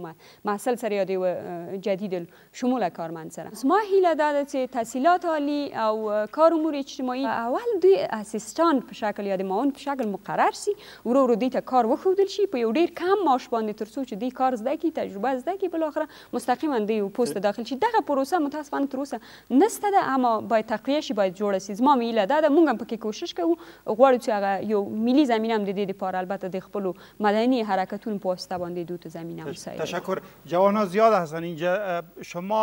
محصل سره یا د جدید شمول کارمند سره زما هیله دا ده چې تحصیلات عالی او کار امور اجتماعي اول دوی اسیستان په شکل یا د معاون په شکل مقرر شي ورو ورو دوی ته کار وښودل شي په یو ډیر کم معاش باندې ترڅو چې دوی کار زده کړي تجربه زده کړي بل اخره مستقیما دوی پوست داخل شي دغه پروسه متاسفانه تر اوسه نسته ده اما باید تقویه شي باید جوړ شي زما میله دا ده هم پکې کوشش کوو غواړو چې یو ملي هم د دې البته د خپلو مدني حرکتونو په واسطه باندې دوی ته زمینه تشکر جوانان زیاد هستن اینجا شما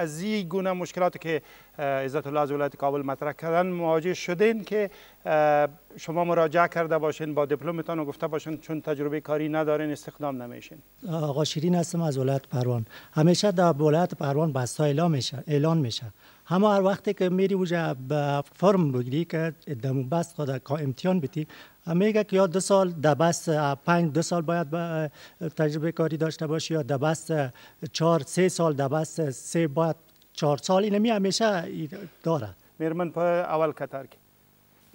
از این گونه مشکلاتی که عزت الله از ولایت کابل مطرح کردن مواجه شدین که شما مراجعه کرده باشین با دیپلمتان و گفته باشین چون تجربه کاری ندارین استخدام نمیشین آقا شیرین هستم از ولایت پروان همیشه در ولایت پروان بستا اعلام میشه اعلان میشه همه هر وقتی که میری به فرم بگیری که دمو بست خود کا امتیان بیتی میگه که یا دو سال در بس پنج دو سال باید تجربه کاری داشته باشی یا در بس چهار سه سال در بس سه باید چهار سال اینمی همیشه داره میرمن اول کتار که.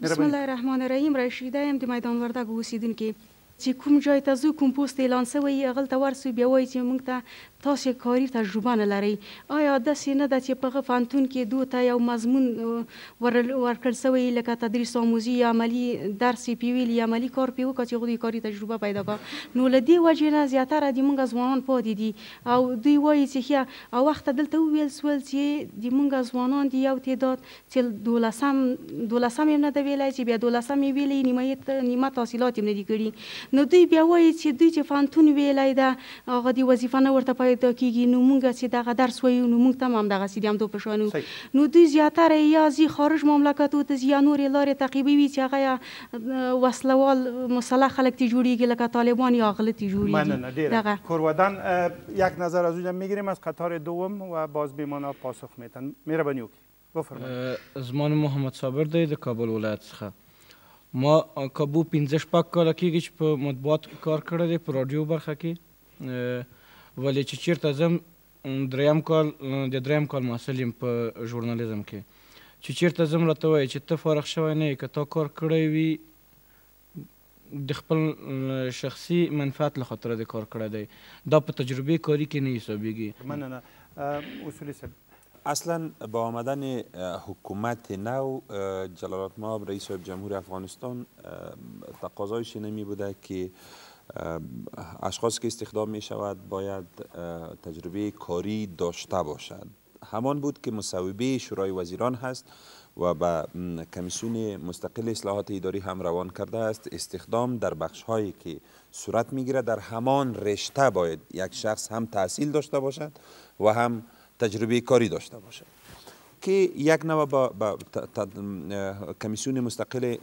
بسم الله الرحمن الرحیم رشیده ایم د میدان وردګ که چې کوم ځای ته زو کوم پوسټ اعلان شوی هغه ته ورسو بیا وایي چې موږ ته تاسو کاری تجربه نه لري آیا د سینه د چې په فانتون کې دوه ته یو مضمون ورکړ شوی لکه تدریس آموزي یا عملی درس پیویل یا عملی کار پیو کچې غوډي کاری تجربه پیدا کا نو لدی وجه نه زیاتره د موږ ځوانان پاتې دي او دوی وایي چې او وخت دلته ویل سول چې د موږ ځوانان دی یو تعداد چې دولسم دولسم نه دی ویلای چې بیا دولسم ویلې نیمه نیمه تحصیلات یې نه دي کړي نو دوی بیا وایي چې دوی چې فانتون ویلای دا هغه دی وظیفه نه ورته پیدا کیږي نو موږ چې دغه درس وایو نو موږ ته هم دغه سیدیم دوه پښانو نو دوی زیاتره یا زی خارج مملکاتو ته یا نورې لارې تعقیبوي چې هغه وسلوال مصالح خلک ته جوړیږي لکه طالبان یا غلطي جوړیږي دغه کوروادن یک نظر از اونجا میگیریم از قطار دوم و باز بیمانا پاسخ میتن میره بنیوکی بفرمایید زمان محمد صابر دی د کابل ولایت څخه ما کابو 15 شپږ کاله کېږي چې په مطبوعاتو کې کار کړی دی په راډیو برخه کې ولې چې چېرته ځم دریم کال د دریم کال محصل یم په ژورنالیزم کې چې چېرته ځم راته وایي چې ته فارغ شوی نه یې که تا کار کړی وي د خپل شخصي منفعت له خاطره د کار کړی دی دا په تجربې کاري کې نه حسابېږي مننه اصولي صاحب اصلا با آمدن حکومت نو جلالت ما رئیس جمهور افغانستان تقاضایش نمی بوده که اشخاص که استخدام می شود باید تجربه کاری داشته باشد همان بود که مصوبه شورای وزیران هست و به کمیسیون مستقل اصلاحات اداری هم روان کرده است استخدام در بخش هایی که صورت میگیره در همان رشته باید یک شخص هم تحصیل داشته باشد و هم تجربه کاری داشته باشه که یک نوع با, کمیسیون مستقل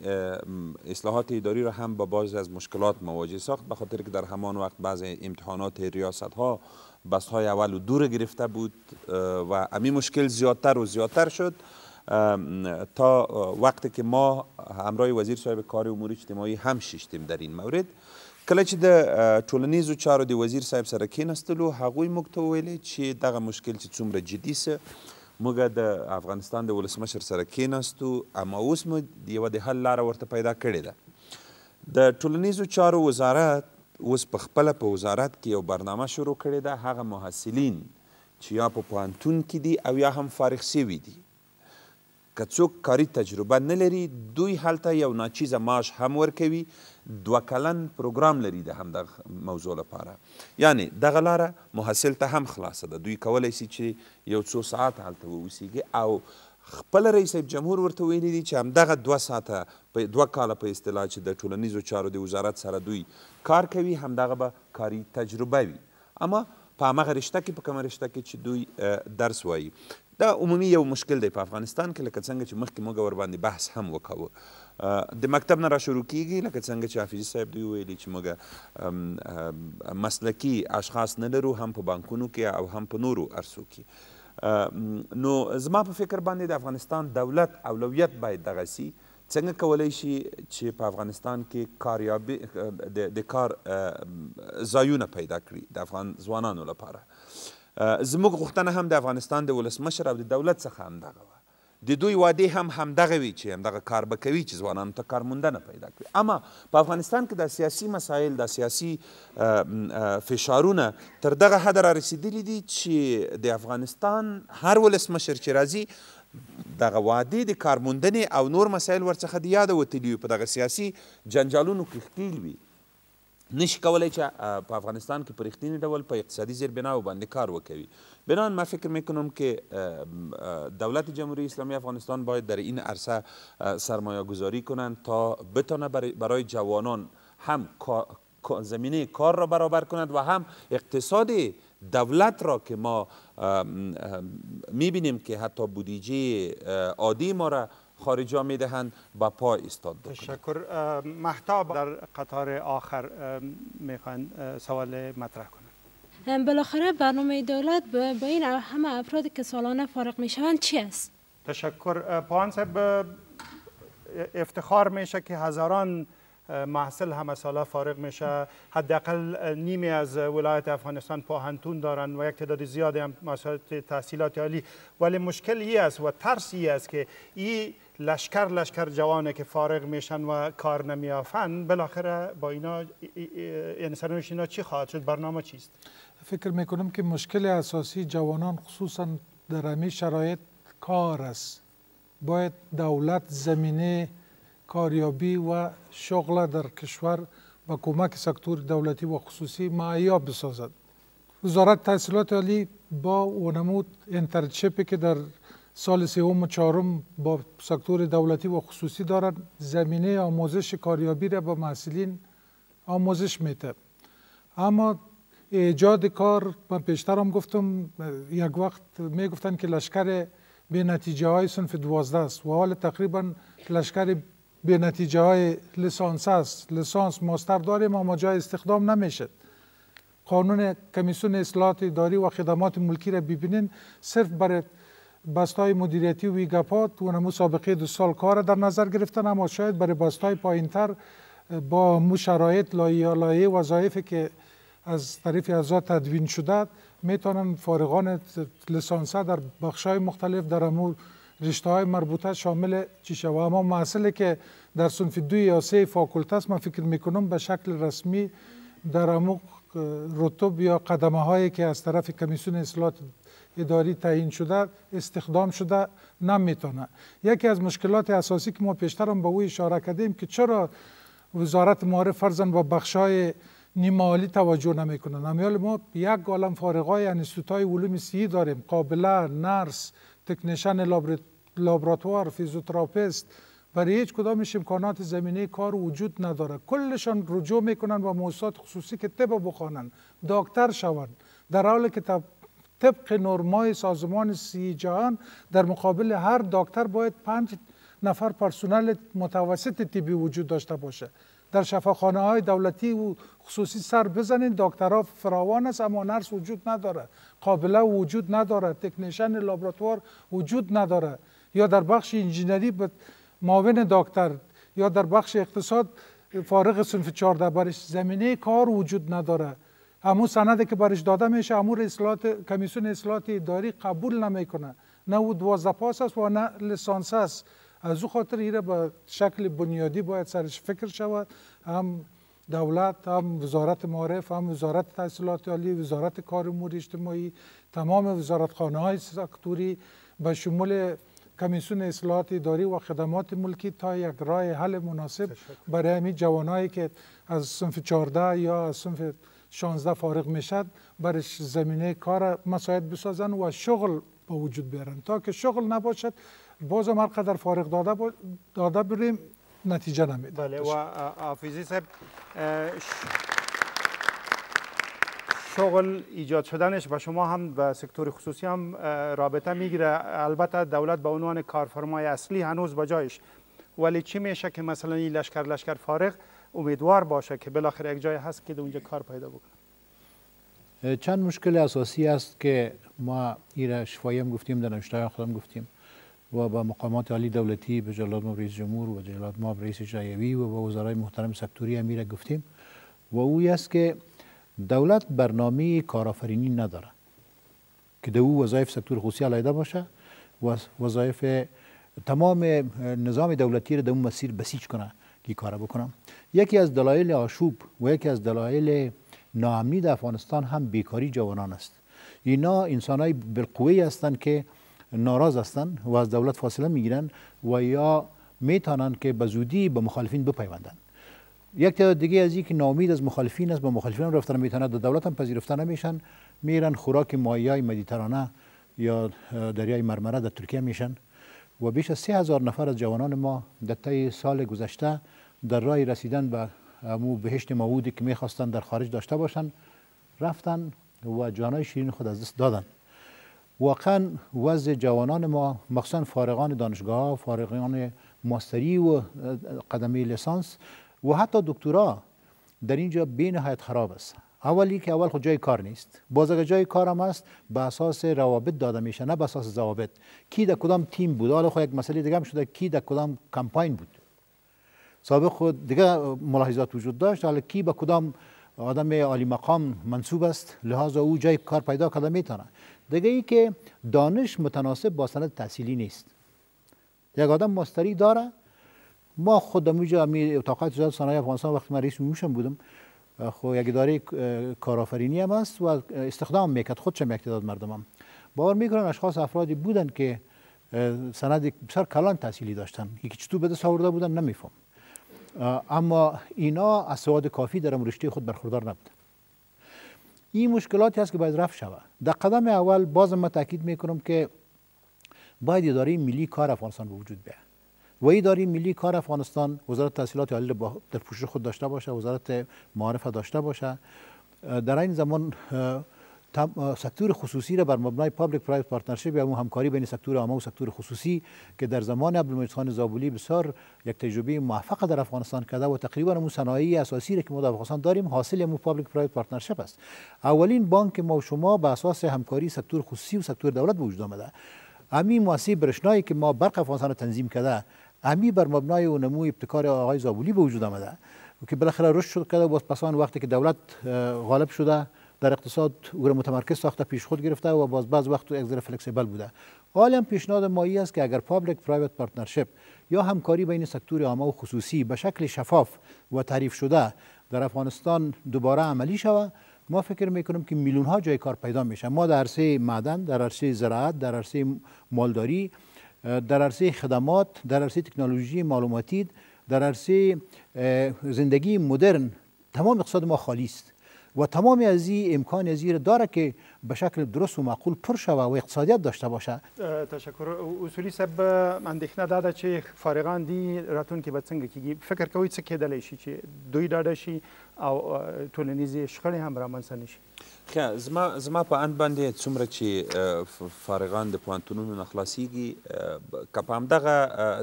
اصلاحات اداری را هم با باز از مشکلات مواجه ساخت به خاطر که در همان وقت بعض امتحانات ریاست ها بس های اول و دور گرفته بود و امی مشکل زیادتر و زیادتر شد تا وقتی که ما همراه وزیر صاحب کار امور اجتماعی هم شیشتیم در این مورد کله چې د ټولنیزو چارو د وزیر صاحب سره کېنستلو هغوی موږ ته وویلې چې دغه مشکل چې څومره جدي سه موږ د افغانستان د ولسمشر سره کېناستو اما اوس مو یوه د حل لاره ورته پیدا کړې ده د ټولنیزو چارو وزارت اوس په خپله په وزارت کې یو برنامه شروع کړې ده هغه محصلین چې یا په پوهنتون کې دي او یا هم فارغ سوي دي که څوک کاري تجربه نه لري دوی هلته یو ناچیزه معاش هم ورکوي دوه کلن پروګرام لري د همدغه موضوع لپاره یعنی دغه لاره محصل ته هم خلاصه ده دوی کولی سي چې یو څو ساعت هلته واوسیږي او خپل رئیس جمهور ورته ویلی دي چې همدغه دوه ساعته په دوه کاله په اصطلاح چې د ټولنیزو چارو د وزارت سره دوی کار کوي همدغه به کاري تجربه وي اما په همغه رشته کې په کومه رشته کې چې دوی درس وایي دا عمومي یو مشکل دی په افغانستان کې لکه څنګه چې مخکې موږ ورباندې بحث هم وکاوه د مکتب نه را شروع کیږي لکه څنګه چې حافظي صاحب دوی ویلي چې موږ مسلکي اشخاص نه لرو هم په بانکونو کې او هم په نورو عرصو کې نو زما په فکر باندې د افغانستان دولت اولویت باید دغه سي څنګه کولی شي چې په افغانستان کې کاریابي د کار ځایونه پیدا کړي د افغان ځوانانو لپاره زموږ غوښتنه هم د افغانستان د ولسمشر او د دولت څخه همدغه وه د دوی وعدې هم همدغه وي چې همدغه کار به کوي چې ځوانانو ته کارموندنه پیدا کړي اما په افغانستان کې د سیاسي مسایل د سیاسي فشارونه تر دغه حده رارسېدلي دي چې د افغانستان هر ولسمشر چې راځي دغه وعدې د کارموندنې او نور مسایل ورڅخه د یاده وتلي په دغه سیاسي جنجالونو کې ښکیل وي نشي کولای چې په افغانستان کې په رښتینی ډول په اقتصادي زیربناو باندې کار وکوي بنان من فکر میکنم که دولت جمهوری اسلامی افغانستان باید در این عرصه سرمایه گذاری کنند تا بتانه برای جوانان هم زمینه کار را برابر کند و هم اقتصاد دولت را که ما میبینیم که حتی بودیجه عادی ما را خارجا دهند با پای استاد تشکر محتاب در قطار آخر میخوان سوال مطرح کنند بالاخره برنامه دولت با این همه افراد که سالانه فارغ میشوند چی است؟ تشکر پان صاحب افتخار میشه که هزاران محصل همه ساله فارغ میشه حداقل نیمی از ولایت افغانستان پاهنتون دارن و یک تعداد زیادی هم مسائل تحصیلات عالی ولی مشکل ای است و ترس ای است که این لشکر لشکر جوانه که فارغ میشن و کار نمیافن بالاخره با اینا یعنی سرنوشت اینا چی خواهد شد برنامه چیست فکر میکنم که مشکل اساسی جوانان خصوصا در همین شرایط کار است باید دولت زمینه کاریابی و شغل در کشور با کمک سکتور دولتی و خصوصی معیاب بسازد وزارت تحصیلات عالی با اونمود انترنشیپی که در سال سوم و چهارم با سکتور دولتی و خصوصی دارن زمینه آموزش کاریابی را با محصلین آموزش میده اما ایجاد کار من پیشتر هم گفتم یک وقت میگفتن که لشکر به نتیجه های سنف دوازده است و حال تقریبا لشکر به نتیجه های لسانس است لسانس ماستر داریم اما جای استخدام نمیشه قانون کمیسیون اصلاحات اداری و خدمات ملکی را ببینین صرف برای های مدیریتی ویگپا تو نمو سابقه دو سال کار در نظر گرفتن اما شاید برای بستای پایینتر با مو شرایط لایه لایه که از طریف اعضا تدوین شده میتونن فارغان لسانسه در های مختلف در امور رشته های مربوطه شامل چی شوه اما محصله که در صنف دو یا سه فاکولته است من فکر میکنم به شکل رسمی در امو رتب یا قدمه هایی که از طرف کمیسیون اصلاحات اداری تعیین شده استخدام شده نمیتونه یکی از مشکلات اساسی که ما پیشتر هم به او اشاره کردیم که چرا وزارت معارف فرزن با بخشای نیمالی توجه نمیکنن امیال ما یک گالم فارغای انستوتای علوم سی داریم قابله نرس تکنیشن لابراتوار فیزیوتراپست برای هیچ کدامش امکانات زمینه کار وجود نداره کلشان رجوع میکنن با موسسات خصوصی که طب بخوانن دکتر شوند در حالی که طبق نرمای سازمان سی جهان در مقابل هر دکتر باید پنج نفر پرسنل متوسط طبی وجود داشته باشه در شفاخانه های دولتی و خصوصی سر بزنین دکترها فراوان است اما نرس وجود نداره قابله وجود نداره تکنیشن لابراتوار وجود نداره یا در بخش انجینری به معاون دکتر یا در بخش اقتصاد فارغ سنف 14 برش زمینه کار وجود نداره همو سنده که برش داده میشه امو اصلاحات کمیسیون اصلاحات اداری قبول نمیکنه نه او دوازده پاس است و نه لسانس است از او خاطر ایره به شکل بنیادی باید سرش فکر شود هم دولت هم وزارت معارف هم وزارت تحصیلات عالی وزارت کار امور اجتماعی تمام خانه های سکتوری به شمول کمیسیون اصلاحات اداری و خدمات ملکی تا یک راه حل مناسب برای همین جوانایی که از صنف 14 یا از صنف 16 فارغ میشد برش زمینه کار مساعد بسازن و شغل به وجود بیارن تا که شغل نباشد باز هر قدر فارغ داده, با... داده بریم نتیجه نمیده بله و آفیزی صاحب شغل ایجاد شدنش به شما هم به سکتور خصوصی هم رابطه میگیره البته دولت به عنوان کارفرمای اصلی هنوز با جایش ولی چی میشه که مثلا این لشکر لشکر فارغ امیدوار باشه که بالاخره یک جای هست که اونجا کار پیدا بکنه چند مشکل اساسی است که ما ایر شفایم گفتیم در نوشته خودم گفتیم و با مقامات عالی دولتی به جلال ما رئیس جمهور و جلال ما رئیس جایوی و با وزرای محترم سکتوری امیر گفتیم و او است که دولت برنامه کارآفرینی نداره که دو وظایف سکتور خصوصی علیحده باشه و وظایف تمام نظام دولتی را در اون مسیر بسیج کنه کی کار بکنم یکی از دلایل آشوب و یکی از دلایل ناامنی در افغانستان هم بیکاری جوانان است اینا انسان های بالقوه هستند که ناراض هستند و از دولت فاصله میگیرن و یا میتونن که به زودی به مخالفین بپیوندن یک تعداد دیگه از که ناامید از مخالفین است به مخالفین رفتن میتونه دولت هم پذیرفته نمیشن میرن خوراک مایای مدیترانه یا دریای مرمره در ترکیه میشن و بیش از سه هزار نفر از جوانان ما در طی سال گذشته در راه رسیدن به مو بهشت موعودی که میخواستن در خارج داشته باشند رفتن و جانای شیرین خود از دست دادن واقعا وضع جوانان ما مخصوصا فارغان دانشگاه فارغان ماستری و قدمی لیسانس و حتی دکترا در اینجا بی نهایت خراب است اولی که اول خود خب جای کار نیست باز اگر جای کار هم است به اساس روابط داده میشه نه به اساس ضوابط کی در کدام تیم بود حالا خود خب یک مسئله دیگه هم شده کی در کدام کمپاین بود سابق خود دیگه ملاحظات وجود داشت حالا کی به کدام آدم عالی مقام منصوب است لحاظ او جای کار پیدا کرده میتونه دیگه ای که دانش متناسب با سند تحصیلی نیست یک آدم ماستری داره ما خودم اونجا می اتاقات صنایع افغانستان وقتی من رئیس بودم خو یک اداره کارآفرینی هم است و استخدام میکرد خود چه تعداد مردم هم باور میکنن اشخاص افرادی بودن که سند بسیار کلان تحصیلی داشتن یکی چطور به دست آورده بودن نمیفهم اما اینا از سواد کافی در رشته خود برخوردار نبودن این مشکلاتی هست که باید رفت شود در قدم اول بازم من تاکید میکنم که باید اداره ملی کار افغانستان به وجود بیاد و داری ملی کار افغانستان وزارت تحصیلات عالی در پوشش خود داشته باشه وزارت معارف داشته باشه در این زمان سکتور خصوصی را بر مبنای پابلیک پرایوت پارتنرشپ یا همکاری بین سکتور عامه و سکتور خصوصی که در زمان عبدالمجید خان زابولی بسیار یک تجربه موفق در افغانستان کرده و تقریبا مو صنایع اساسی را که ما در افغانستان داریم حاصل مو پابلیک پرایوت پارتنرشپ است اولین بانک ما و شما به اساس همکاری سکتور خصوصی و سکتور دولت به وجود آمده همین مؤسسه برشنایی که ما برق افغانستان را تنظیم کرده امی بر مبنای و نمو ابتکار آقای زابولی به وجود آمده که بالاخره رشد شد کرده باز پسان وقتی که دولت غالب شده در اقتصاد او متمرکز ساخته پیش خود گرفته و باز بعض وقت یک ذره فلکسیبل بوده حالا پیشنهاد مایی است که اگر پابلیک پرایوت پارتنرشپ یا همکاری بین سکتور عامه و خصوصی به شکل شفاف و تعریف شده در افغانستان دوباره عملی شود ما فکر میکنیم که میلیون ها جای کار پیدا میشه ما در عرصه معدن در عرصه زراعت در عرصه مالداری در عرصه خدمات در عرصه تکنولوژی معلوماتی در عرصه زندگی مدرن تمام اقتصاد ما خالی است و تمام از این امکان از را داره که به شکل درست و معقول پر شوه و اقتصادیت داشته باشه تشکر اصولی سب اندیښنه دا ده چې فارغان دي راتلونکي به څنګه کیږي فکر کوي څه کیدلی شي چې دوی ډاډه شي او ټولنیزې شخړې هم رامنځته نه شي ښه زما زما په اند باندې څومره چې فارغان د پوهنتونونو نه خلاصیږي که په همدغه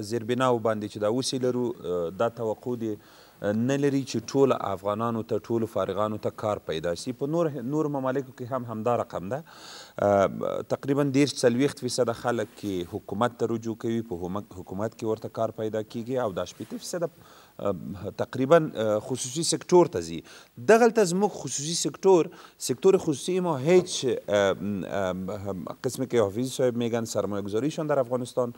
زیربناو باندې چې دا اوسې لرو دا توقع دی نه لري چې ټول افغانانو ته ټول فارغانو ته کار پیدا شي په نور نور ممالکو کې هم همدا رقم ده تقریبا دیر څلوېښت فیصده خلک کې حکومت ته رجوع کوي په حکومت کې ورته کار پیدا کیږي او دا شپېته فیصده تقریبا خصوصی سکتور ته دغلت از زموږ خصوصي سکتور سکتور خصوصی ما هیچ قسمی که حافظی صاحب میگن سرمایه گذاریشان در افغانستان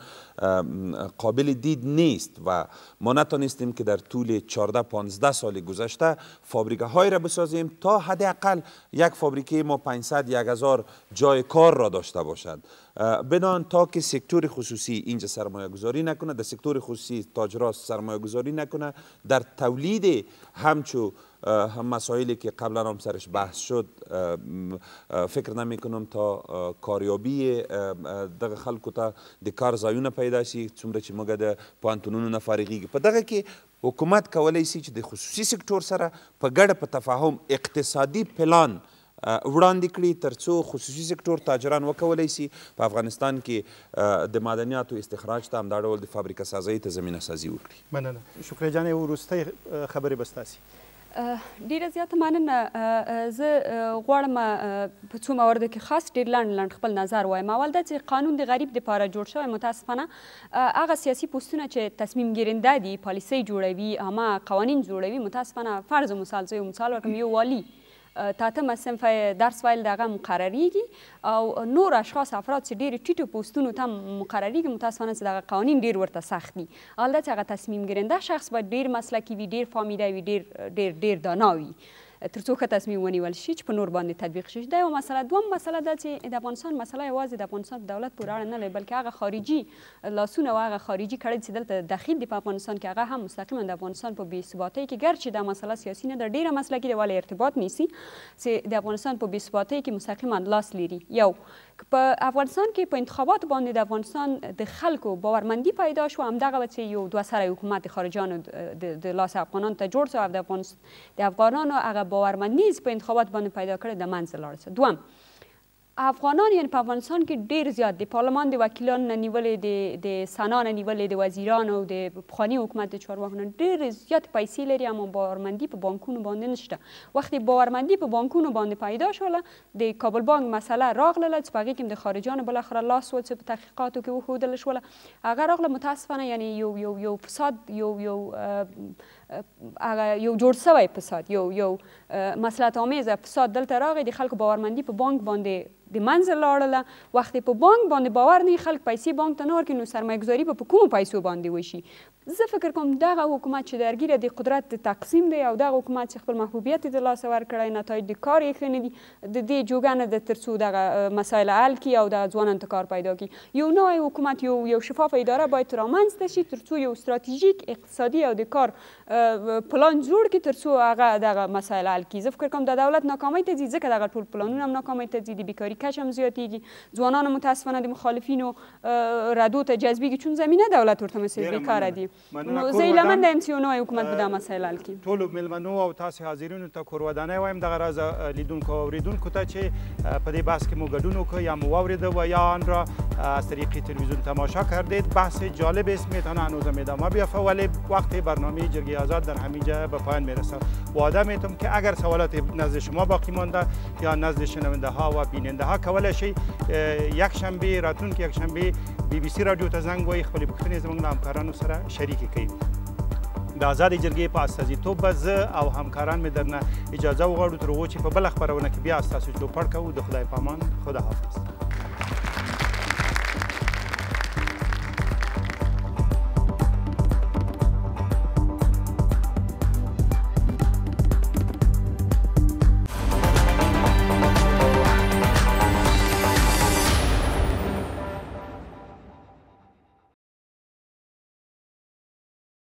قابل دید نیست و ما نتانستیم که در طول 14 15 سال گذشته فابریکه هایی را بسازیم تا حداقل یک فابریکه ما 500 1000 جای کار را داشته باشد بنان تا که سکتور خصوصی اینجا سرمایه گذاری نکنه در سکتور خصوصی تاجراست سرمایه گذاری نکنه در تولید همچو هم مسائلی که قبلا هم سرش بحث شد فکر نمی کنم تا کاریابی دغه خلکو ته د کار ځایونه پیدا شي څومره چې موږ د پوهنتونونو نه فارغیږي په دغه کې حکومت کولی سي چې د خصوصي سکتور سره په ګډه په تفاهم اقتصادي پلان وړاندې کړي ترڅو خصوصي سکتور تاجران وکولی سي په افغانستان کې د معدنیاتو استخراج ته همدا ډول د فابریکه سازۍ ته زمینه سازي وکړي مننه شکر جان یو وروستۍ خبرې به ستاسي ډیره زیاته مننه زه غواړم په څو مواردو کې خاص ډیر لنډ لنډ خپل نظر وایم اول دا چې قانون د غریب دپاره جوړ شوی متاسفانه هغه سیاسي پوستونه چې تصمیم ګیرنده دي پالیسۍ جوړوي عامه قوانین جوړوي متاسفانه فرض مثال زه یو مثال ورکوم یو والي تاتمه صنف درس ویل دغه مقرریږي او نور اشخاص افراد چې ډیر ټیټو پوسټونو ته مقرریږي متاسفانه چې دغه قوانین ډیر ورته سخت دي البته هغه تصمیم ګیرنده شخص باید ډیر مسلکی وي ډیر فامیده وي ډیر ډیر ډیر دانا وي تر څو ښه تصمیم ونیول شي چې په نور باندې تطبیق شي دا یو مسله دوم مسله ده چې د افغانستان مسله یوازې د افغانستان دولت پورې اړه نه لري بلکې هغه خارجي لاسونه او هغه خارجي کړي چې دلته داخل دي په افغانستان کې هغه هم مستقیما د افغانستان په بې ثباتۍ کې ګرچې دا مسله سیاسي نه ده ډیره مسله کې د ارتباط نیسي چې د افغانستان په بې ثباتۍ کې مستقیما لاس لري یو په افغانستان کې په انتخاباتو باندې د افغانستان د خلکو باورمندي پیدا شو همدغه چې یو دوه سره حکومت خارجانو د لاس افغانان ته جوړ شو او د افغانستان د افغانانو هغه باورمندي په انتخابات باندې پیدا کړ د منځ لاړ دوم افغانان یعنی په افغانستان کې ډیر زیات دي پارلمان د وکیلانو نه نیولې د د سنا نه نیولې د وزیرانو او د پخواني حکومت د چارواکو نه ډیر زیات پیسې لري اما باورمندي په بانکونو باندې نشته وخت باورمندي په بانکونو باندې پیدا شوله د کابل بانک مسله راغله چې په هغه کې د خارجانو بالاخره لاس و چې په تحقیقاتو کې وښودل شوله هغه راغله متاسفانه یعنی یو یو یو فساد یو یو هغه یو جوړ سوی فساد یو یو مسله آمیز فساد دلته راغی د خلکو باورمندي په بانک باندې د منځه لاړله وخت په بانک باندې باور نه خلک پیسې بانک ته نه ورکوي نو سرمایهګذاري به په کومو پیسو باندې وشي زه فکر کوم دغه حکومت چې درګیره دی قدرت د تقسیم دی او دغه حکومت چې خپل محبوبیت د لاس ورکړی نتایج د کار یې ښه نه دي د دې جوګانه د ترڅو دغه مسایل حل کړي او د ځوانانو ته کار پیدا کړي یو نوی حکومت یو یو شفاف اداره باید رامنځته شي ترڅو یو ستراتیژیک اقتصادي او د کار پلان جوړ کړي ترڅو هغه دغه مسایل حل کړي زه فکر کوم د دولت ناکامۍ ته ځي ځکه دغه ټول پلانونه هم ناکامۍ ته ځي د بیکاري کچ هم زیاتیږي ځوانان متاسفانه د مخالفینو ردو ته جذبیږي چون زمینه دولت ورته مسیر بیکاره دي مننه زه لمن دیم چې نو حکومت په دا مسایل کې ټول ملمنو او تاسو حاضرینو ته کورودانه وایم دغه راز لیدونکو او اوریدونکو ته چې په دې بحث کې مو ګډون وکړ یا مو واورید و یا آن را از طریق تلویزیون تماشا کردید بحث جالب است میتونه هنوز ادامه بیافه ولی وقت برنامه جرگی آزاد در همین جا به پایان میرسد وعده میتم که اگر سوالات نزد شما باقی مانده یا نزد شنونده ها و بیننده ها کول شي یک شنبه راتلونکي یک شنبه بی بی سی رادیو ته زنګ وای خپل پوښتنې زموږ همکارانو سره شریک شریکې کوي د آزادې جرګې په استازیتوب به زه او همکاران مې درنه اجازه وغواړو تر هغو چې په بله خپرونه کې بیا ستاسو چوپړ کوو د خدای په امان خدا حافظ